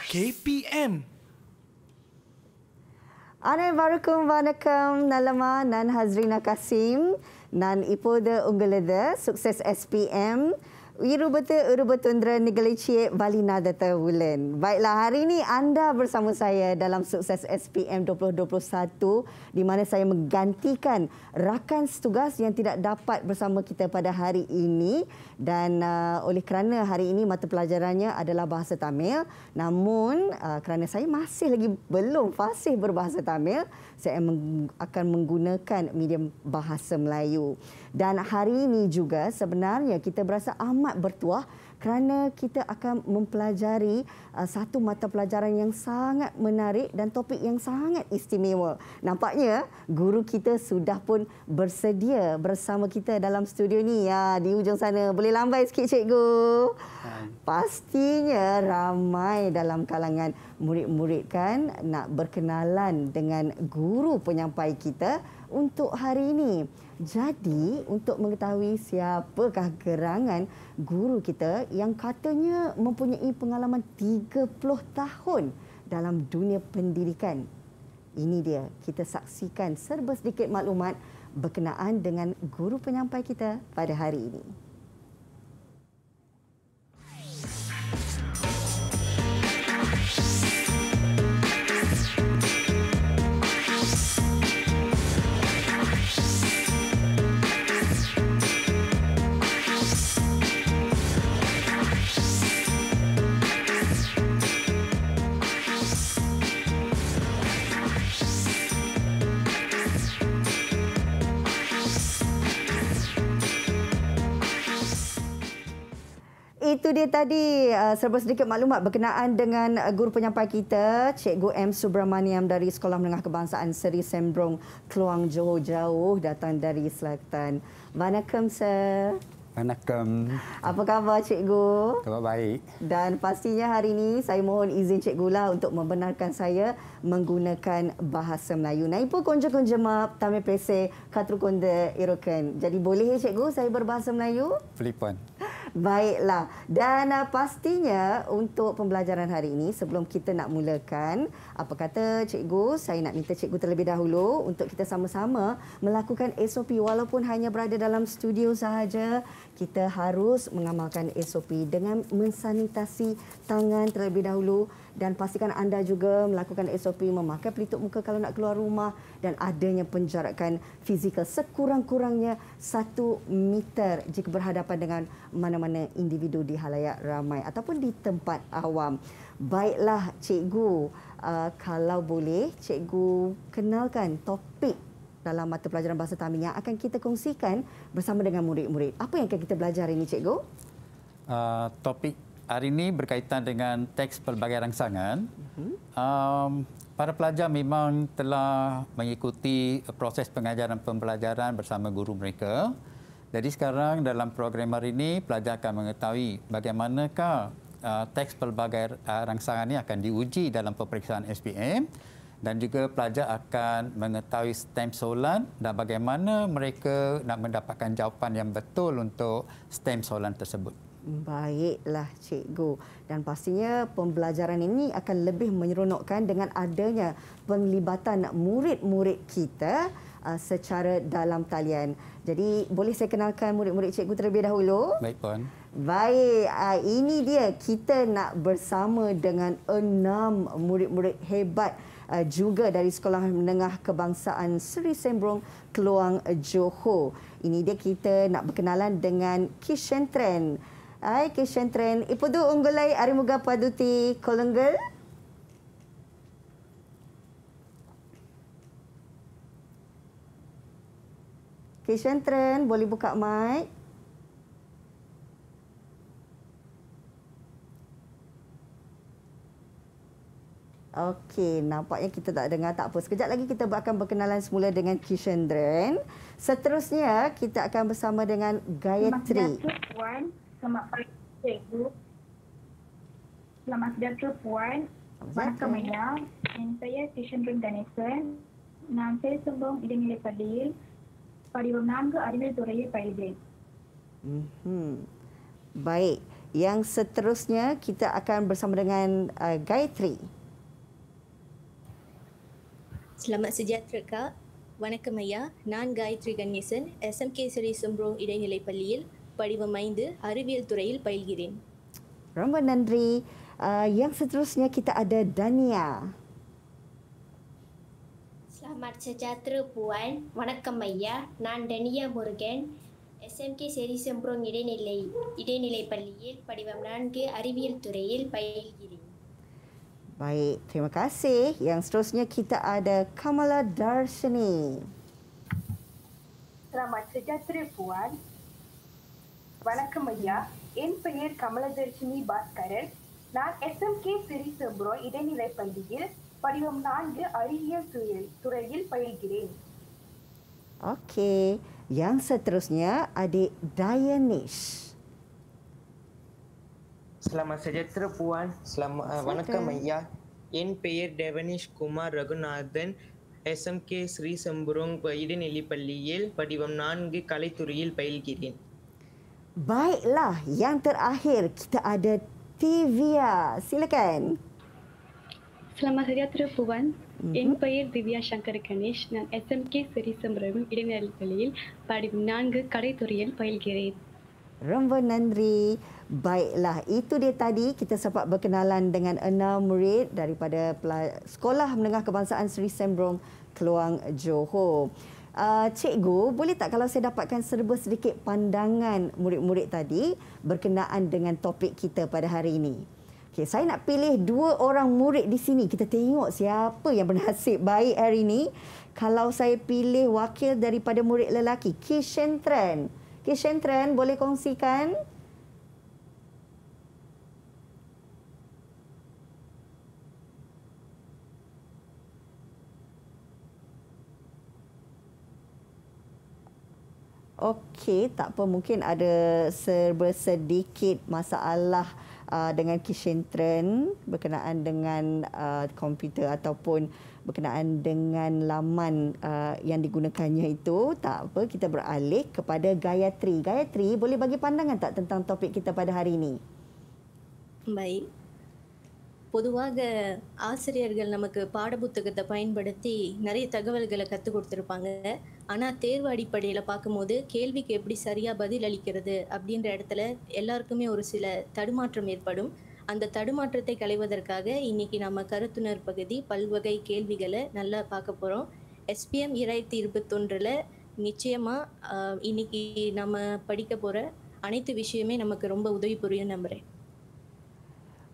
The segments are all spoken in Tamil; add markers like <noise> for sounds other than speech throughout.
KPM. Assalamualaikum warahmatullahi Nalama Nan Hazrina Kasim. Nan Ipoda Unggelada. Sukses SPM. Sukses SPM. Iru ya, betul, iru betul dengan negeri Cie Balina Datawulan. Baiklah, hari ini anda bersama saya dalam sukses SPM 2021 di mana saya menggantikan rakan setugas yang tidak dapat bersama kita pada hari ini dan uh, oleh kerana hari ini mata pelajarannya adalah bahasa Tamil namun uh, kerana saya masih lagi belum fasih berbahasa Tamil saya akan menggunakan medium bahasa Melayu. Dan hari ini juga sebenarnya kita berasa amat bertuah kerana kita akan mempelajari uh, satu mata pelajaran yang sangat menarik dan topik yang sangat istimewa. Nampaknya guru kita sudah pun bersedia bersama kita dalam studio ni ya di ujung sana. Boleh lambai sikit cikgu. Pastinya ramai dalam kalangan murid-murid kan nak berkenalan dengan guru penyampai kita untuk hari ini. Jadi untuk mengetahui siapakah gerangan guru kita yang katanya mempunyai pengalaman 30 tahun dalam dunia pendidikan. Ini dia, kita saksikan serba sedikit maklumat berkenaan dengan guru penyampai kita pada hari ini. itu dia tadi uh, serba sedikit maklumat berkenaan dengan eh, guru penyampai kita Cikgu M Subramaniam dari Sekolah Menengah Kebangsaan Seri Sembrong Keluang Johor Jauh datang dari Selatan. Manakam sir. Manakam. Apa khabar cikgu? Khabar baik. Dan pastinya hari ini saya mohon izin cikgu lah untuk membenarkan saya menggunakan bahasa Melayu. Nah, Naipu konja konja map tame pese katru konde iroken. Jadi boleh ya cikgu saya berbahasa Melayu? Filipin. Baiklah. Dan uh, pastinya untuk pembelajaran hari ini, sebelum kita nak mulakan, apa kata cikgu, saya nak minta cikgu terlebih dahulu untuk kita sama-sama melakukan SOP walaupun hanya berada dalam studio sahaja. Kita harus mengamalkan SOP dengan mensanitasi tangan terlebih dahulu dan pastikan anda juga melakukan SOP memakai pelitup muka kalau nak keluar rumah dan adanya penjarakan fizikal sekurang-kurangnya satu meter jika berhadapan dengan mana-mana individu di halayak ramai ataupun di tempat awam. Baiklah cikgu, uh, kalau boleh cikgu kenalkan topik dalam mata pelajaran bahasa Tamil yang akan kita kongsikan bersama dengan murid-murid. Apa yang akan kita belajar ini cikgu? Uh, topik hari ini berkaitan dengan teks pelbagai rangsangan. Mhm. Um, para pelajar memang telah mengikuti proses pengajaran pembelajaran bersama guru mereka. Jadi sekarang dalam program hari ini, pelajar akan mengetahui bagaimanakah uh, teks pelbagai uh, rangsangan ini akan diuji dalam peperiksaan SPM dan juga pelajar akan mengetahui stem soalan dan bagaimana mereka nak mendapatkan jawapan yang betul untuk stem soalan tersebut. Baiklah cikgu dan pastinya pembelajaran ini akan lebih menyeronokkan dengan adanya penglibatan murid-murid kita uh, secara dalam talian. Jadi boleh saya kenalkan murid-murid cikgu terlebih dahulu? Baik puan. Baik, uh, ini dia kita nak bersama dengan enam murid-murid hebat uh, juga dari Sekolah Menengah Kebangsaan Seri Sembrong Keluang Johor. Ini dia kita nak berkenalan dengan Kishen Trent. ஐ கிஷன் இப்போது உங்களை அறிமுகப்படுத்தி கொள்ளுங்கள் Kishan boleh buka mic. Okey, nampaknya kita tak dengar tak apa. Sekejap lagi kita akan berkenalan semula dengan Kishendren. Seterusnya, kita akan bersama dengan Gayatri. Terima kasih, Puan. Selamat pagi cikgu. Selamat datang puan Mahkamahnya dan saya Tishan Rim Ganesan. Nama saya sembong Ideng Lepadil. Pada bernama ke Arimil Turaya Pailbeng. Mm-hmm. Baik. Yang seterusnya kita akan bersama dengan uh, Gayatri. Selamat sejahtera Kak. Wanakamaya, Nan Gayatri Ganesan, SMK Seri Sembrong Idai Nilai Palil, படிவம் ஐந்து அறிவியல் துறையில் பயில்கிறேன் ரொம்ப நன்றி yang seterusnya kita ada Dania. Selamat sejahtera Puan. Vanakkam Maya. Nan Dania Morgan. SMK Seri Sembrong Idenilai. Idenilai Paliyil. Padiwam Nanke Arivil Turayil Payil Giri. Baik, terima kasih. Yang seterusnya kita ada Kamala Darshani. Selamat sejahtera Puan. வணக்கம் ஐயா என் பெயர் கமலதர்ஷினி பாஸ்கரன் நான் S M K Seri Sepro இடைநிலை பள்ளியில் படிவம் நான்கு அறிவியல் துறையில் பயில்கிறேன் Okey, yang seterusnya adik வணக்கம் ஐயா. என் பெயர் Devanish Kumar Raghunathan S M K ஸ்ரீசம்புரம் இடைநிலை பள்ளியில் படிவம் நான்கு கலைத்துறையில் பயில்கிறேன் Baiklah, yang terakhir kita ada Tivia. Silakan. Selamat hari Atra Puan. Mm -hmm. Divya Shankar Ganesh. dan SMK Seri Semrem Idenel Kalil. Pada Nangga Kadai Turiyan Pail Girit. Rambo Nandri. Baiklah, itu dia tadi kita sempat berkenalan dengan enam murid daripada Sekolah Menengah Kebangsaan Seri Sembrong, Keluang, Johor. Uh, cikgu, boleh tak kalau saya dapatkan serba sedikit pandangan murid-murid tadi berkenaan dengan topik kita pada hari ini? Okay, saya nak pilih dua orang murid di sini. Kita tengok siapa yang bernasib <laughs> baik hari ini. Kalau saya pilih wakil daripada murid lelaki, Kishen Tran. Kishen Tran, boleh kongsikan? okey tak apa mungkin ada serba sedikit masalah uh, dengan kitchen train berkenaan dengan uh, komputer ataupun berkenaan dengan laman uh, yang digunakannya itu tak apa kita beralih kepada Gayatri. Gayatri boleh bagi pandangan tak tentang topik kita pada hari ini? Baik. பொதுவாக ஆசிரியர்கள் நமக்கு பாடப்புத்தகத்தை பயன்படுத்தி நிறைய தகவல்களை கற்றுக் கொடுத்துருப்பாங்க ஆனால் தேர்வு அடிப்படையில் பார்க்கும்போது கேள்விக்கு எப்படி சரியாக பதில் அளிக்கிறது அப்படின்ற இடத்துல எல்லாருக்குமே ஒரு சில தடுமாற்றம் ஏற்படும் அந்த தடுமாற்றத்தை களைவதற்காக இன்றைக்கி நம்ம கருத்துணர் பகுதி பல்வகை கேள்விகளை நல்லா பார்க்க போகிறோம் எஸ்பிஎம் இரண்டாயிரத்தி இருபத்தொன்றில் நிச்சயமாக இன்றைக்கி நம்ம படிக்க போகிற அனைத்து விஷயமே நமக்கு ரொம்ப உதவி புரியும் நம்புகிறேன்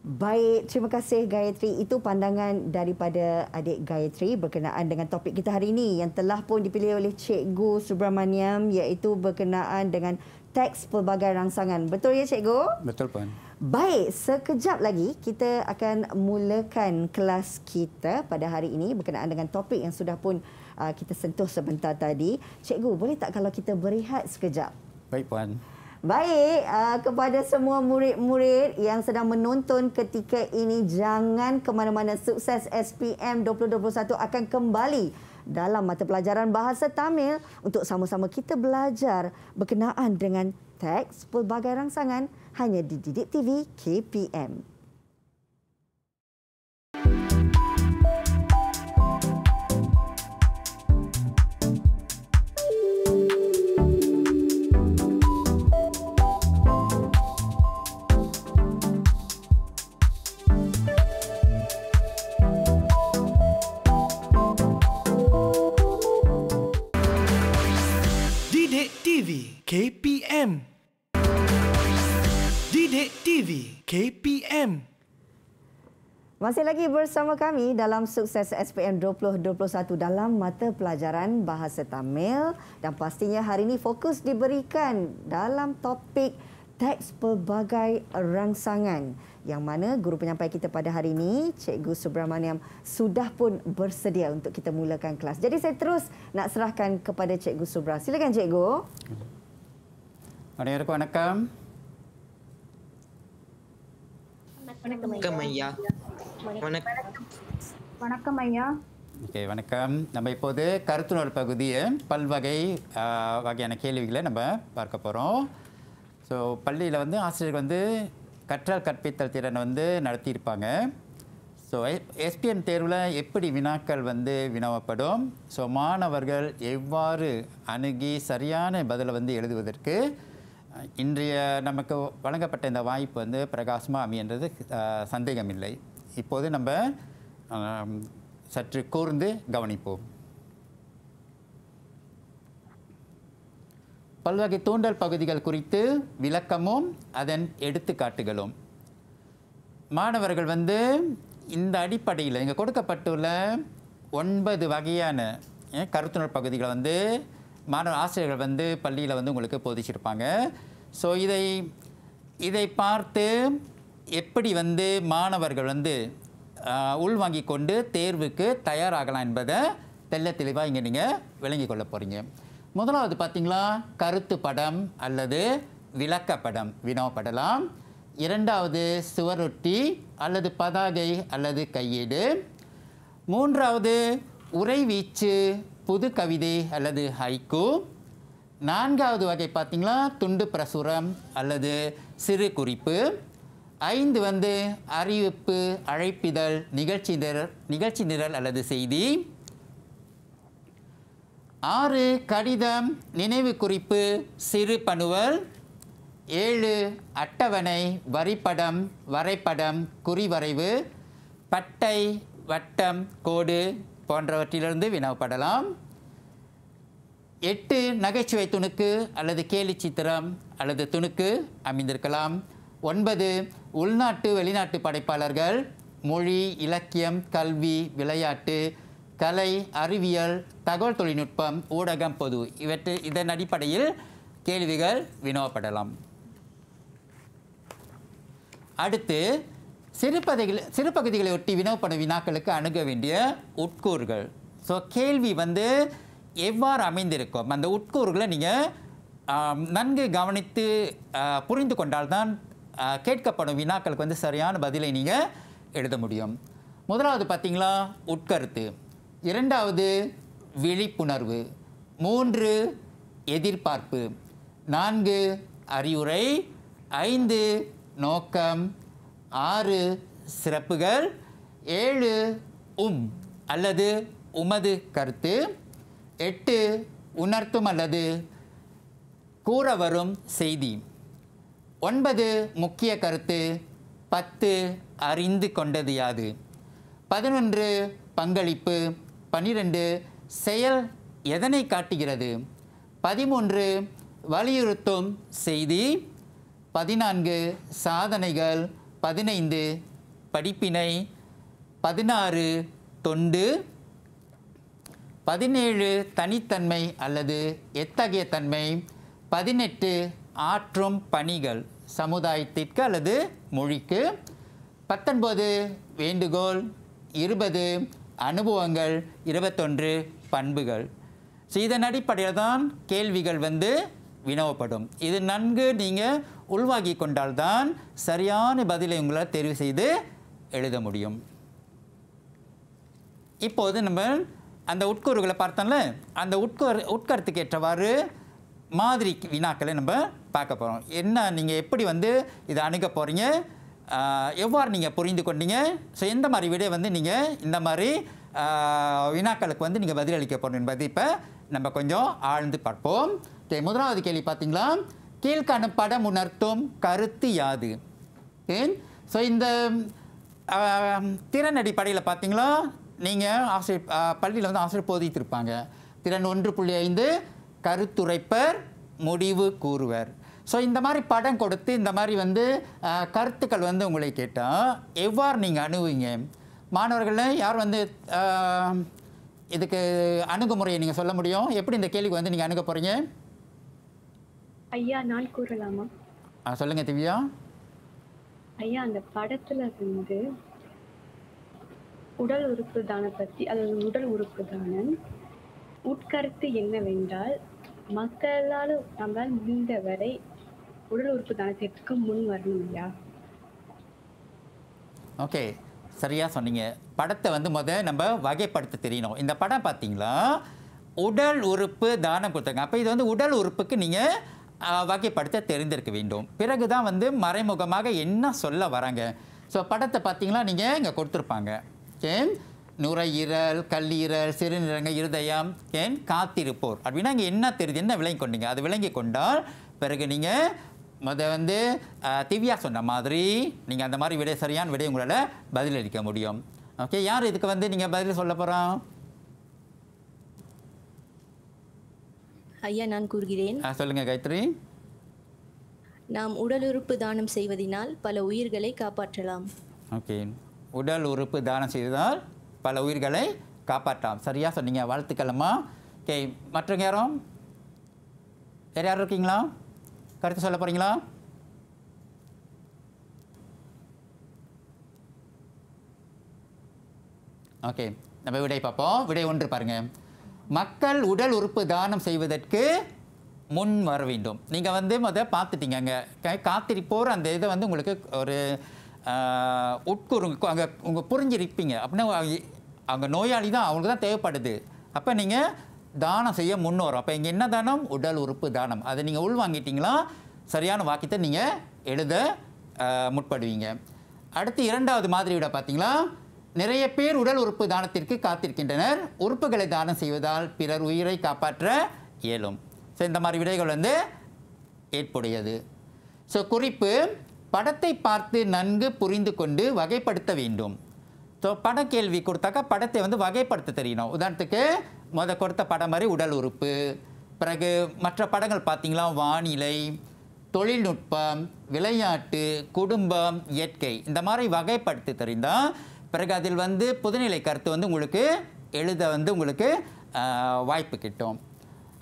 Baik, terima kasih Gayatri. Itu pandangan daripada adik Gayatri berkenaan dengan topik kita hari ini yang telah pun dipilih oleh Cikgu Subramaniam iaitu berkenaan dengan teks pelbagai rangsangan. Betul ya Cikgu? Betul Puan. Baik, sekejap lagi kita akan mulakan kelas kita pada hari ini berkenaan dengan topik yang sudah pun uh, kita sentuh sebentar tadi. Cikgu, boleh tak kalau kita berehat sekejap? Baik Puan. Baik, uh, kepada semua murid-murid yang sedang menonton ketika ini, jangan ke mana-mana sukses SPM 2021 akan kembali dalam mata pelajaran Bahasa Tamil untuk sama-sama kita belajar berkenaan dengan teks pelbagai rangsangan hanya di Didik TV KPM. Masih lagi bersama kami dalam sukses SPM 2021 dalam mata pelajaran Bahasa Tamil dan pastinya hari ini fokus diberikan dalam topik teks pelbagai rangsangan yang mana guru penyampai kita pada hari ini, Cikgu Subramaniam sudah pun bersedia untuk kita mulakan kelas. Jadi saya terus nak serahkan kepada Cikgu Subra. Silakan Cikgu. Assalamualaikum. Assalamualaikum. வணக்கம் ஐயா வணக்கம் ஐயா ஓகே வணக்கம் நம்ம இப்போது கருத்துணர் பகுதியை பல்வகை வகையான கேள்விகளை நம்ம பார்க்க போகிறோம் ஸோ பள்ளியில் வந்து ஆசிரியர் வந்து கற்றல் கற்பித்தல் திறனை வந்து நடத்தியிருப்பாங்க ஸோ எஸ்பிஎம் தேர்வில் எப்படி வினாக்கள் வந்து வினவப்படும் ஸோ மாணவர்கள் எவ்வாறு அணுகி சரியான பதிலை வந்து எழுதுவதற்கு இன்றைய நமக்கு வழங்கப்பட்ட இந்த வாய்ப்பு வந்து பிரகாசமாக அமையன்றது சந்தேகமில்லை இப்போது நம்ம சற்று கூர்ந்து கவனிப்போம் பல்வகை தூண்டல் பகுதிகள் குறித்து விளக்கமும் அதன் எடுத்துக்காட்டுகளும் மாணவர்கள் வந்து இந்த அடிப்படையில் இங்கே கொடுக்கப்பட்டுள்ள ஒன்பது வகையான கருத்துணர் பகுதிகளை வந்து மாணவ ஆசிரியர்கள் வந்து பள்ளியில் வந்து உங்களுக்கு போதிச்சிருப்பாங்க ஸோ இதை இதை பார்த்து எப்படி வந்து மாணவர்கள் வந்து உள்வாங்கி கொண்டு தேர்வுக்கு தயாராகலாம் என்பதை தெல்ல தெளிவாக இங்கே நீங்கள் விளங்கி கொள்ள போகிறீங்க முதலாவது பார்த்திங்களா கருத்து படம் அல்லது விளக்கப்படம் வினோப்படலாம் இரண்டாவது சுவரொட்டி அல்லது பதாகை அல்லது கையீடு மூன்றாவது உறைவீச்சு புது கவிதை அல்லது ஹைக்கோ நான்காவது வகை பார்த்திங்களா துண்டு பிரசுரம் அல்லது சிறு குறிப்பு ஐந்து வந்து அறிவிப்பு அழைப்பிதழ் நிகழ்ச்சி நிரல் நிகழ்ச்சி நிரல் அல்லது செய்தி ஆறு கடிதம் நினைவு குறிப்பு சிறு பணுவல் ஏழு அட்டவணை வரிப்படம் வரைபடம் குறிவரைவு பட்டை வட்டம் கோடு போன்றவற்றிலிருந்து வினவப்படலாம் எட்டு நகைச்சுவை துணுக்கு அல்லது கேலி சித்திரம் அல்லது துணுக்கு அமைந்திருக்கலாம் ஒன்பது உள்நாட்டு வெளிநாட்டு படைப்பாளர்கள் மொழி இலக்கியம் கல்வி விளையாட்டு கலை அறிவியல் தகவல் தொழில்நுட்பம் ஊடகம் பொது இவற்றை இதன் அடிப்படையில் கேள்விகள் வினவப்படலாம் அடுத்து சிறுபதைகள் சிறுபகுதிகளை ஒட்டி வினவப்படும் வினாக்களுக்கு அணுக வேண்டிய உட்கூறுகள் ஸோ கேள்வி வந்து எவ்வாறு அமைந்திருக்கும் அந்த உட்கூறுகளை நீங்கள் நன்கு கவனித்து புரிந்து கொண்டால்தான் கேட்கப்படும் வினாக்களுக்கு வந்து சரியான பதிலை நீங்கள் எழுத முடியும் முதலாவது பார்த்திங்களா உட்கருத்து இரண்டாவது விழிப்புணர்வு மூன்று எதிர்பார்ப்பு நான்கு அறிவுரை ஐந்து நோக்கம் ஆறு சிறப்புகள் ஏழு உம் அல்லது உமது கருத்து எட்டு உணர்த்தும் அல்லது கூற வரும் செய்தி ஒன்பது முக்கிய கருத்து பத்து அறிந்து கொண்டது யாது பதினொன்று பங்களிப்பு பன்னிரெண்டு செயல் எதனை காட்டுகிறது பதிமூன்று வலியுறுத்தும் செய்தி பதினான்கு சாதனைகள் பதினைந்து படிப்பினை பதினாறு தொண்டு பதினேழு தனித்தன்மை அல்லது எத்தகைய தன்மை பதினெட்டு ஆற்றும் பணிகள் சமுதாயத்திற்கு அல்லது மொழிக்கு பத்தொன்பது வேண்டுகோள் இருபது அனுபவங்கள் இருபத்தொன்று பண்புகள் ஸோ இதன் அடிப்படையில் தான் கேள்விகள் வந்து வினவப்படும் இது நன்கு நீங்கள் உள்வாங்கி கொண்டால்தான் சரியான பதிலை உங்களால் தெரிவு செய்து எழுத முடியும் இப்போது நம்ம அந்த உட்கூறுகளை பார்த்தோம்ல அந்த உட்கூர் உட்கருத்துக்கு ஏற்றவாறு மாதிரி வினாக்களை நம்ம பார்க்க போகிறோம் என்ன நீங்கள் எப்படி வந்து இதை அணுக போகிறீங்க எவ்வாறு நீங்கள் புரிந்து கொண்டீங்க ஸோ எந்த மாதிரி விட வந்து நீங்கள் இந்த மாதிரி வினாக்களுக்கு வந்து நீங்கள் பதிலளிக்க போகிறோம் என்பதை இப்போ நம்ம கொஞ்சம் ஆழ்ந்து பார்ப்போம் முதலாவது கேள்வி பார்த்தீங்களா கீழ்கணு படம் உணர்த்தும் கருத்து யாது ஏன் ஸோ இந்த திறன் அடிப்படையில் பார்த்தீங்களா நீங்கள் ஆசிரியர் பள்ளியில் வந்து ஆசிரியர் போதித்திருப்பாங்க திறன் ஒன்று புள்ளி ஐந்து கருத்துரைப்பர் முடிவு கூறுவர் ஸோ இந்த மாதிரி படம் கொடுத்து இந்த மாதிரி வந்து கருத்துக்கள் வந்து உங்களை கேட்டால் எவ்வாறு நீங்கள் அணுகுவீங்க மாணவர்கள் யார் வந்து இதுக்கு அணுகுமுறையை நீங்கள் சொல்ல முடியும் எப்படி இந்த கேள்விக்கு வந்து நீங்கள் அணுக போகிறீங்க ஐயா நான் கூறலாமா சொல்லுங்க திவ்யா ஐயா அந்த படத்துல வந்து உடல் உறுப்பு தான பத்தி அதாவது உடல் உறுப்பு தானம் உட்கருத்து என்னவென்றால் மக்களால் நம்மளால் முடிந்தவரை உடல் உறுப்பு தானத்திற்கு முன் வரணும் ஐயா ஓகே சரியா சொன்னீங்க படத்தை வந்து முத நம்ம வகைப்படுத்த தெரியணும் இந்த படம் பார்த்தீங்களா உடல் உறுப்பு தானம் கொடுத்துருங்க அப்போ இது வந்து உடல் உறுப்புக்கு நீங்கள் வகைப்படுத்த தெரிந்திருக்க வேண்டும் பிறகு தான் வந்து மறைமுகமாக என்ன சொல்ல வராங்க ஸோ படத்தை பார்த்தீங்கன்னா நீங்கள் இங்கே கொடுத்துருப்பாங்க ஏன் நுரையீரல் கல்லீரல் சிறுநீரங்க இருதயம் ஏன் காத்திருப்போர் அப்படின்னா இங்கே என்ன தெரியுது என்ன விளங்கி கொண்டீங்க அது விளங்கி கொண்டால் பிறகு நீங்கள் முத வந்து திவ்யா சொன்ன மாதிரி நீங்கள் அந்த மாதிரி விடை சரியான விடை உங்களால் பதிலளிக்க முடியும் ஓகே யார் இதுக்கு வந்து நீங்கள் பதில் சொல்ல போகிறோம் ஐயா நான் கூறுகிறேன் சொல்லுங்க கைத்ரி நாம் உடல் உறுப்பு தானம் செய்வதனால் பல உயிர்களை காப்பாற்றலாம் ஓகே உடல் உறுப்பு தானம் செய்தால் பல உயிர்களை காப்பாற்றலாம் சரியாக சொன்னீங்க வாழ்த்துக்கிழமா ஓகே மற்றவங்க யாரும் வேறு யாரும் இருக்கீங்களா கருத்து சொல்ல போகிறீங்களா ஓகே நம்ம விடை பார்ப்போம் விடை ஒன்று பாருங்கள் மக்கள் உடல் உறுப்பு தானம் செய்வதற்கு முன் வர வேண்டும் நீங்கள் வந்து முத பார்த்துட்டீங்க அங்கே காத்திருப்போர் அந்த இதை வந்து உங்களுக்கு ஒரு உட்குறு அங்கே உங்கள் புரிஞ்சிருப்பீங்க அப்படின்னா அங்கே நோயாளி தான் அவங்களுக்கு தான் தேவைப்படுது அப்போ நீங்கள் தானம் செய்ய முன் வரும் அப்போ இங்கே என்ன தானம் உடல் உறுப்பு தானம் அதை நீங்கள் உள்வாங்கிட்டீங்களா சரியான வாக்கியத்தை நீங்கள் எழுத முற்படுவீங்க அடுத்து இரண்டாவது மாதிரி விட பார்த்தீங்களா நிறைய பேர் உடல் உறுப்பு தானத்திற்கு காத்திருக்கின்றனர் உறுப்புகளை தானம் செய்வதால் பிறர் உயிரை காப்பாற்ற இயலும் ஸோ இந்த மாதிரி விடைகள் வந்து ஏற்புடையது ஸோ குறிப்பு படத்தை பார்த்து நன்கு புரிந்து கொண்டு வகைப்படுத்த வேண்டும் ஸோ பட கேள்வி கொடுத்தாக்கா படத்தை வந்து வகைப்படுத்த தெரியணும் உதாரணத்துக்கு முத கொடுத்த படம் மாதிரி உடல் உறுப்பு பிறகு மற்ற படங்கள் பார்த்திங்களா வானிலை தொழில்நுட்பம் விளையாட்டு குடும்பம் இயற்கை இந்த மாதிரி வகைப்படுத்தி தெரிந்தால் பிறகு அதில் வந்து புதுநிலை கருத்து வந்து உங்களுக்கு எழுத வந்து உங்களுக்கு வாய்ப்பு கிட்டும்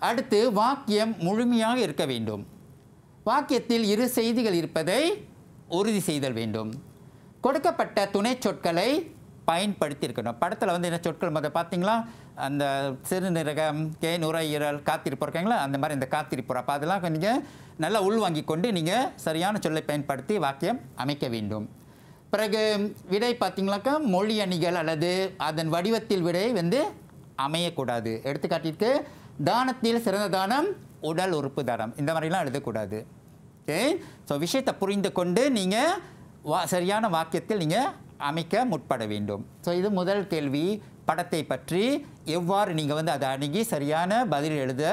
அடுத்து வாக்கியம் முழுமையாக இருக்க வேண்டும் வாக்கியத்தில் இரு செய்திகள் இருப்பதை உறுதி செய்தல் வேண்டும் கொடுக்கப்பட்ட துணை சொற்களை பயன்படுத்தியிருக்கணும் படத்தில் வந்து என்ன சொற்கள் முதல் பார்த்தீங்களா அந்த சிறுநீரகம் கே நுரையீரல் காத்திருப்பு இருக்காங்களா அந்த மாதிரி இந்த காத்திருப்பு அப்போ அதெல்லாம் நீங்கள் நல்லா உள்வாங்கி கொண்டு நீங்கள் சரியான சொல்லை பயன்படுத்தி வாக்கியம் அமைக்க வேண்டும் பிறகு விடை பார்த்திங்களாக்கா மொழி அணிகள் அல்லது அதன் வடிவத்தில் விடை வந்து அமையக்கூடாது எடுத்துக்காட்டிற்கு தானத்தில் சிறந்த தானம் உடல் உறுப்பு தானம் இந்த மாதிரிலாம் எழுதக்கூடாது ஓகே ஸோ விஷயத்தை புரிந்து கொண்டு நீங்கள் வா சரியான வாக்கியத்தில் நீங்கள் அமைக்க முற்பட வேண்டும் ஸோ இது முதல் கேள்வி படத்தை பற்றி எவ்வாறு நீங்கள் வந்து அதை அணுகி சரியான பதில் எழுத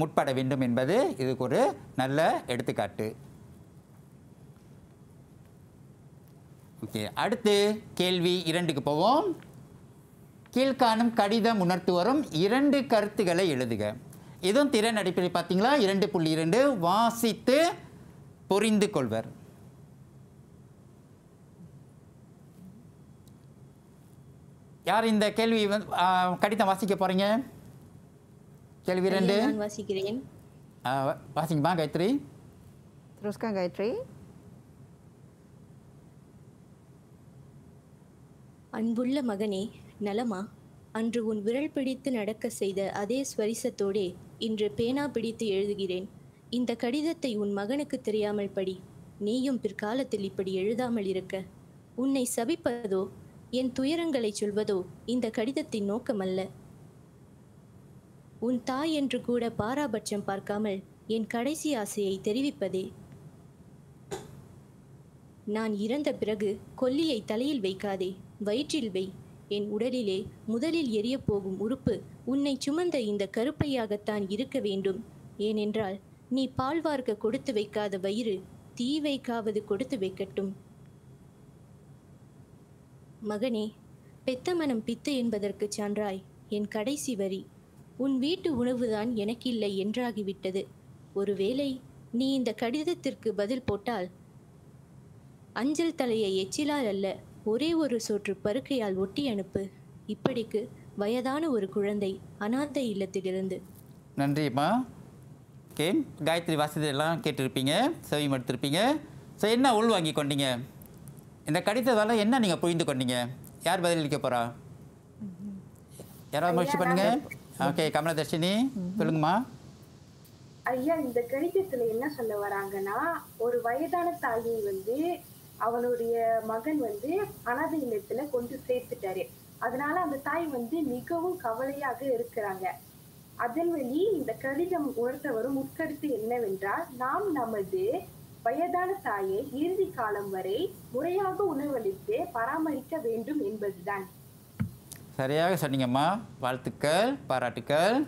முற்பட வேண்டும் என்பது இதுக்கு ஒரு நல்ல எடுத்துக்காட்டு ஓகே அடுத்து கேள்வி இரண்டுக்கு போவோம் கீழ்காணும் கடிதம் உணர்த்து வரும் இரண்டு கருத்துக்களை எழுதுக இதுவும் திறன் அடிப்படையில் பார்த்தீங்களா இரண்டு புள்ளி இரண்டு வாசித்து புரிந்து கொள்வர் யார் இந்த கேள்வி கடிதம் வாசிக்க போறீங்க கேள்வி இரண்டு வாசிக்கிறேன் வாசிங்கம்மா காயத்ரி ரோஸ்கா காயத்ரி அன்புள்ள மகனே நலமா அன்று உன் விரல் பிடித்து நடக்க செய்த அதே ஸ்வரிசத்தோடே இன்று பேனா பிடித்து எழுதுகிறேன் இந்த கடிதத்தை உன் மகனுக்கு தெரியாமல் படி நீயும் பிற்காலத்தில் இப்படி எழுதாமல் இருக்க உன்னை சபிப்பதோ என் துயரங்களை சொல்வதோ இந்த கடிதத்தின் நோக்கமல்ல உன் தாய் என்று கூட பாராபட்சம் பார்க்காமல் என் கடைசி ஆசையை தெரிவிப்பதே நான் இறந்த பிறகு கொல்லியை தலையில் வைக்காதே வயிற்றில் வை என் உடலிலே முதலில் எரியப்போகும் உறுப்பு உன்னை சுமந்த இந்த கருப்பையாகத்தான் இருக்க வேண்டும் ஏனென்றால் நீ பால் வார்க்க கொடுத்து வைக்காத வயிறு தீ வைக்காவது கொடுத்து வைக்கட்டும் மகனே பெத்த மனம் பித்து என்பதற்கு சான்றாய் என் கடைசி வரி உன் வீட்டு உணவுதான் எனக்கில்லை என்றாகிவிட்டது ஒருவேளை நீ இந்த கடிதத்திற்கு பதில் போட்டால் அஞ்சல் தலையை எச்சிலால் அல்ல ஒரே ஒரு சோற்று பருக்கையால் ஒட்டி அனுப்பு இப்படிக்கு வயதான ஒரு குழந்தை அனாந்த இல்லத்திலிருந்து நன்றிம்மா ஓகே காயத்ரி வாசிதெல்லாம் கேட்டிருப்பீங்க செவியும் எடுத்திருப்பீங்க ஸோ என்ன உள் வாங்கி கொண்டீங்க இந்த கடிதத்தால் என்ன நீங்கள் புரிந்து கொண்டீங்க யார் பதிலளிக்க போகிறா யாராவது முயற்சி பண்ணுங்க ஓகே கமலதர்ஷினி சொல்லுங்கம்மா ஐயா இந்த கடிதத்தில் என்ன சொல்ல வராங்கன்னா ஒரு வயதான தாயை வந்து அவனுடைய மகன் வந்து அனாதை இல்லத்துல கொண்டு சேர்த்துட்டாரு அதனால அந்த தாய் வந்து மிகவும் கவலையாக இருக்கிறாங்க அதன் வழி இந்த கடிதம் உணர்த்தவரும் உட்கருத்து என்னவென்றால் நாம் நமது வயதான தாயை இறுதி காலம் வரை முறையாக உணவளித்து பராமரிக்க வேண்டும் என்பதுதான் சரியாக சொன்னீங்கம்மா வாழ்த்துக்கள் பாராட்டுக்கள்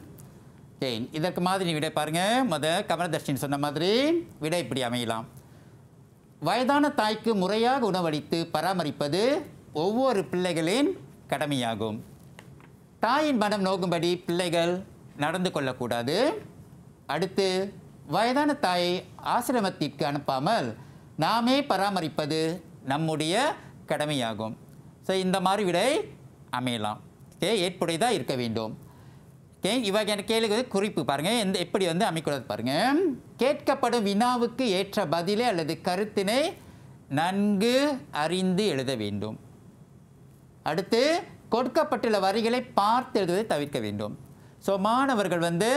இதற்கு மாதிரி விடை பாருங்கள் முத கமலதர்ஷின் சொன்ன மாதிரி விடை இப்படி அமையலாம் வயதான தாய்க்கு முறையாக உணவளித்து பராமரிப்பது ஒவ்வொரு பிள்ளைகளின் கடமையாகும் தாயின் மனம் நோக்கும்படி பிள்ளைகள் நடந்து கொள்ளக்கூடாது அடுத்து வயதான தாயை ஆசிரமத்திற்கு அனுப்பாமல் நாமே பராமரிப்பது நம்முடைய கடமையாகும் ஸோ இந்த மாதிரி விடை அமையலாம் ஏற்புடையதாக இருக்க வேண்டும் ஓகே இவங்க கேளுக்கு குறிப்பு பாருங்கள் எந்த எப்படி வந்து அமைக்கிறது பாருங்கள் கேட்கப்படும் வினாவுக்கு ஏற்ற பதிலே அல்லது கருத்தினை நன்கு அறிந்து எழுத வேண்டும் அடுத்து கொடுக்கப்பட்டுள்ள வரிகளை பார்த்து எழுதுவதை தவிர்க்க வேண்டும் ஸோ மாணவர்கள் வந்து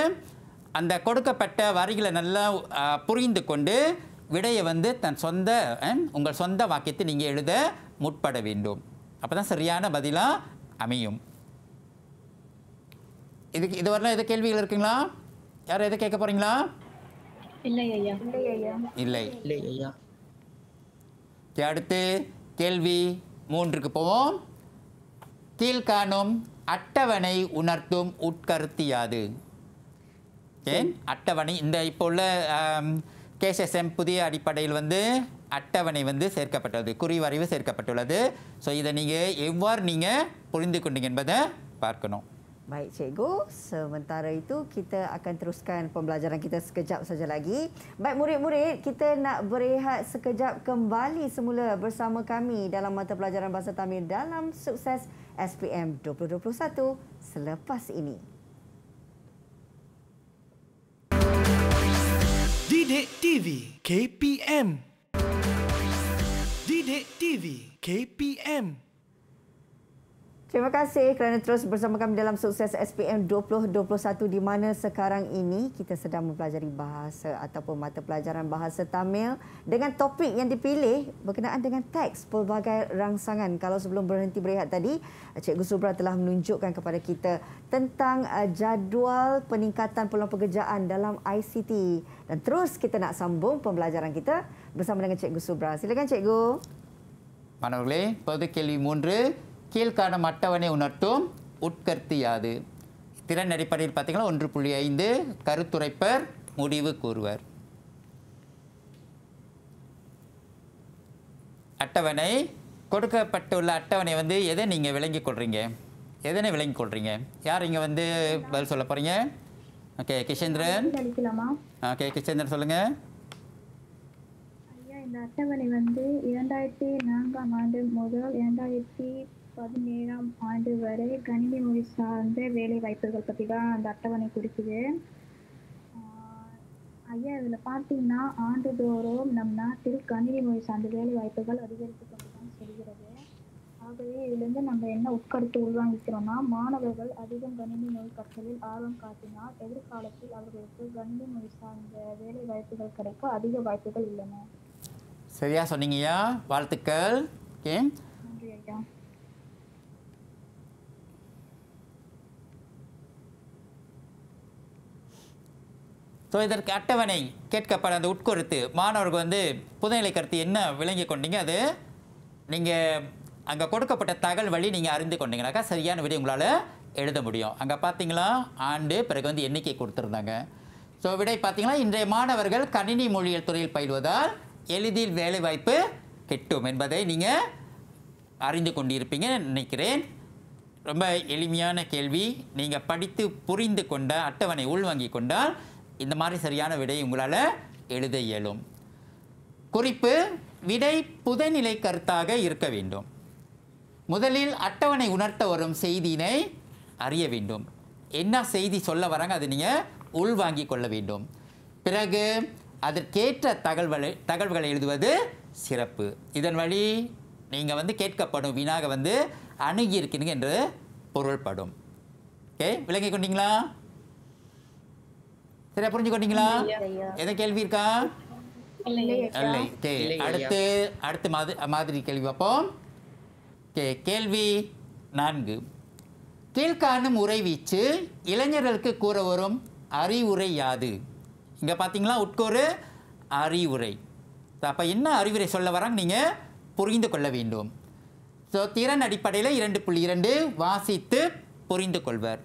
அந்த கொடுக்கப்பட்ட வரிகளை நல்லா புரிந்து கொண்டு விடையை வந்து தன் சொந்த உங்கள் சொந்த வாக்கியத்தை நீங்கள் எழுத முற்பட வேண்டும் அப்போ தான் சரியான பதிலாக அமையும் இதுக்கு இது வரலாம் எது கேள்விகள் இருக்குங்களா யார் எதை கேட்க போகிறீங்களா இல்லை ஐயா இல்லை இல்லை ஐயா அடுத்து கேள்வி மூன்றுக்கு போவோம் கீழ்காணும் அட்டவணை உணர்த்தும் உட்கருத்தியாது ஏன் அட்டவணை இந்த இப்போ உள்ள கேசஸ்எம் புதிய அடிப்படையில் வந்து அட்டவணை வந்து சேர்க்கப்பட்டது குறிவரைவு சேர்க்கப்பட்டுள்ளது ஸோ இதை நீங்கள் எவ்வாறு நீங்கள் புரிந்து கொண்டீங்க என்பதை பார்க்கணும் Baik cikgu, sementara itu kita akan teruskan pembelajaran kita sekejap saja lagi. Baik murid-murid, kita nak berehat sekejap kembali semula bersama kami dalam mata pelajaran Bahasa Tamil dalam sukses SPM 2021 selepas ini. Didik TV KPM Didik TV KPM Terima kasih kerana terus bersama kami dalam sukses SPM 2021 di mana sekarang ini kita sedang mempelajari bahasa ataupun mata pelajaran bahasa Tamil dengan topik yang dipilih berkenaan dengan teks pelbagai rangsangan. Kalau sebelum berhenti berehat tadi, Cikgu Subra telah menunjukkan kepada kita tentang uh, jadual peningkatan peluang pekerjaan dalam ICT. Dan terus kita nak sambung pembelajaran kita bersama dengan Cikgu Subra. Silakan Cikgu. boleh? pada kali mundur, கீழ்காண அட்டவணை உணர்த்தும் உட்கருத்து யாது திறன் அடிப்படையில் பார்த்தீங்கன்னா ஒன்று புள்ளி ஐந்து கருத்துரைப்பர் முடிவு கூறுவர் அட்டவணை கொடுக்கப்பட்டுள்ள அட்டவணை வந்து எதை நீங்கள் விளங்கிக் கொள்கிறீங்க எதனை விளங்கிக் கொள்கிறீங்க யார் இங்கே வந்து பதில் சொல்ல போகிறீங்க ஓகே கிஷேந்திரன் ஓகே கிஷேந்திரன் சொல்லுங்க இந்த அட்டவணை வந்து இரண்டாயிரத்தி நான்காம் ஆண்டு முதல் இரண்டாயிரத்தி பதினேழாம் ஆண்டு வரை கணினி மொழி சார்ந்த வேலை வாய்ப்புகள் பற்றி தான் அந்த அட்டவணை குறிக்குது ஐயா இதில் பார்த்தீங்கன்னா ஆண்டுதோறும் நம் நாட்டில் கணினி மொழி சார்ந்த வேலை வாய்ப்புகள் அதிகரித்து கொண்டுதான் தான் செல்கிறது ஆகவே இதிலிருந்து நம்ம என்ன உட்கருத்து உள்வாங்கிக்கிறோம்னா மாணவர்கள் அதிகம் கணினி மொழி கற்றலில் ஆர்வம் காட்டினால் எதிர்காலத்தில் அவர்களுக்கு கணினி மொழி சார்ந்த வேலை வாய்ப்புகள் கிடைக்க அதிக வாய்ப்புகள் உள்ளன சரியா சொன்னீங்கய்யா வாழ்த்துக்கள் ஓகே நன்றி ஐயா ஸோ இதற்கு அட்டவணை கேட்கப்பட அந்த உட்கொருத்து மாணவர்கள் வந்து புதுநிலை கருத்து என்ன விளங்கி கொண்டீங்க அது நீங்கள் அங்கே கொடுக்கப்பட்ட தகவல் வழி நீங்கள் அறிந்து கொண்டீங்கனாக்கா சரியான விடை உங்களால் எழுத முடியும் அங்கே பார்த்தீங்களா ஆண்டு பிறகு வந்து எண்ணிக்கை கொடுத்துருந்தாங்க ஸோ விடை பார்த்தீங்கன்னா இன்றைய மாணவர்கள் கணினி மொழியியல் துறையில் பயில்வதால் எளிதில் வேலைவாய்ப்பு கிட்டும் என்பதை நீங்கள் அறிந்து கொண்டிருப்பீங்கன்னு நினைக்கிறேன் ரொம்ப எளிமையான கேள்வி நீங்கள் படித்து புரிந்து கொண்ட அட்டவணை உள்வாங்கி கொண்டால் இந்த மாதிரி சரியான விடை உங்களால் எழுத இயலும் குறிப்பு விடை புதைநிலை கருத்தாக இருக்க வேண்டும் முதலில் அட்டவணை உணர்த்த வரும் செய்தியினை அறிய வேண்டும் என்ன செய்தி சொல்ல வராங்க அதை நீங்கள் உள்வாங்கிக் கொள்ள வேண்டும் பிறகு அதற்கேற்ற தகவல்களை தகவல்களை எழுதுவது சிறப்பு இதன் வழி நீங்கள் வந்து கேட்கப்படும் வீணாக வந்து அணுகியிருக்கீங்க என்று பொருள்படும் ஓகே விளங்கி கொண்டீங்களா சரியா புரிஞ்சுக்கிட்டீங்களா எதை கேள்வி இருக்கா இல்லை ஓகே அடுத்து அடுத்து மாதிரி கேள்வி பார்ப்போம் ஓகே கேள்வி நான்கு கீழ்காணும் வீச்சு இளைஞர்களுக்கு கூற வரும் அறிவுரை யாது இங்கே பார்த்தீங்களா உட்கொரு அறிவுரை அப்போ என்ன அறிவுரை சொல்ல வராங்க நீங்கள் புரிந்து கொள்ள வேண்டும் ஸோ திறன் அடிப்படையில் இரண்டு புள்ளி இரண்டு வாசித்து புரிந்து கொள்வர்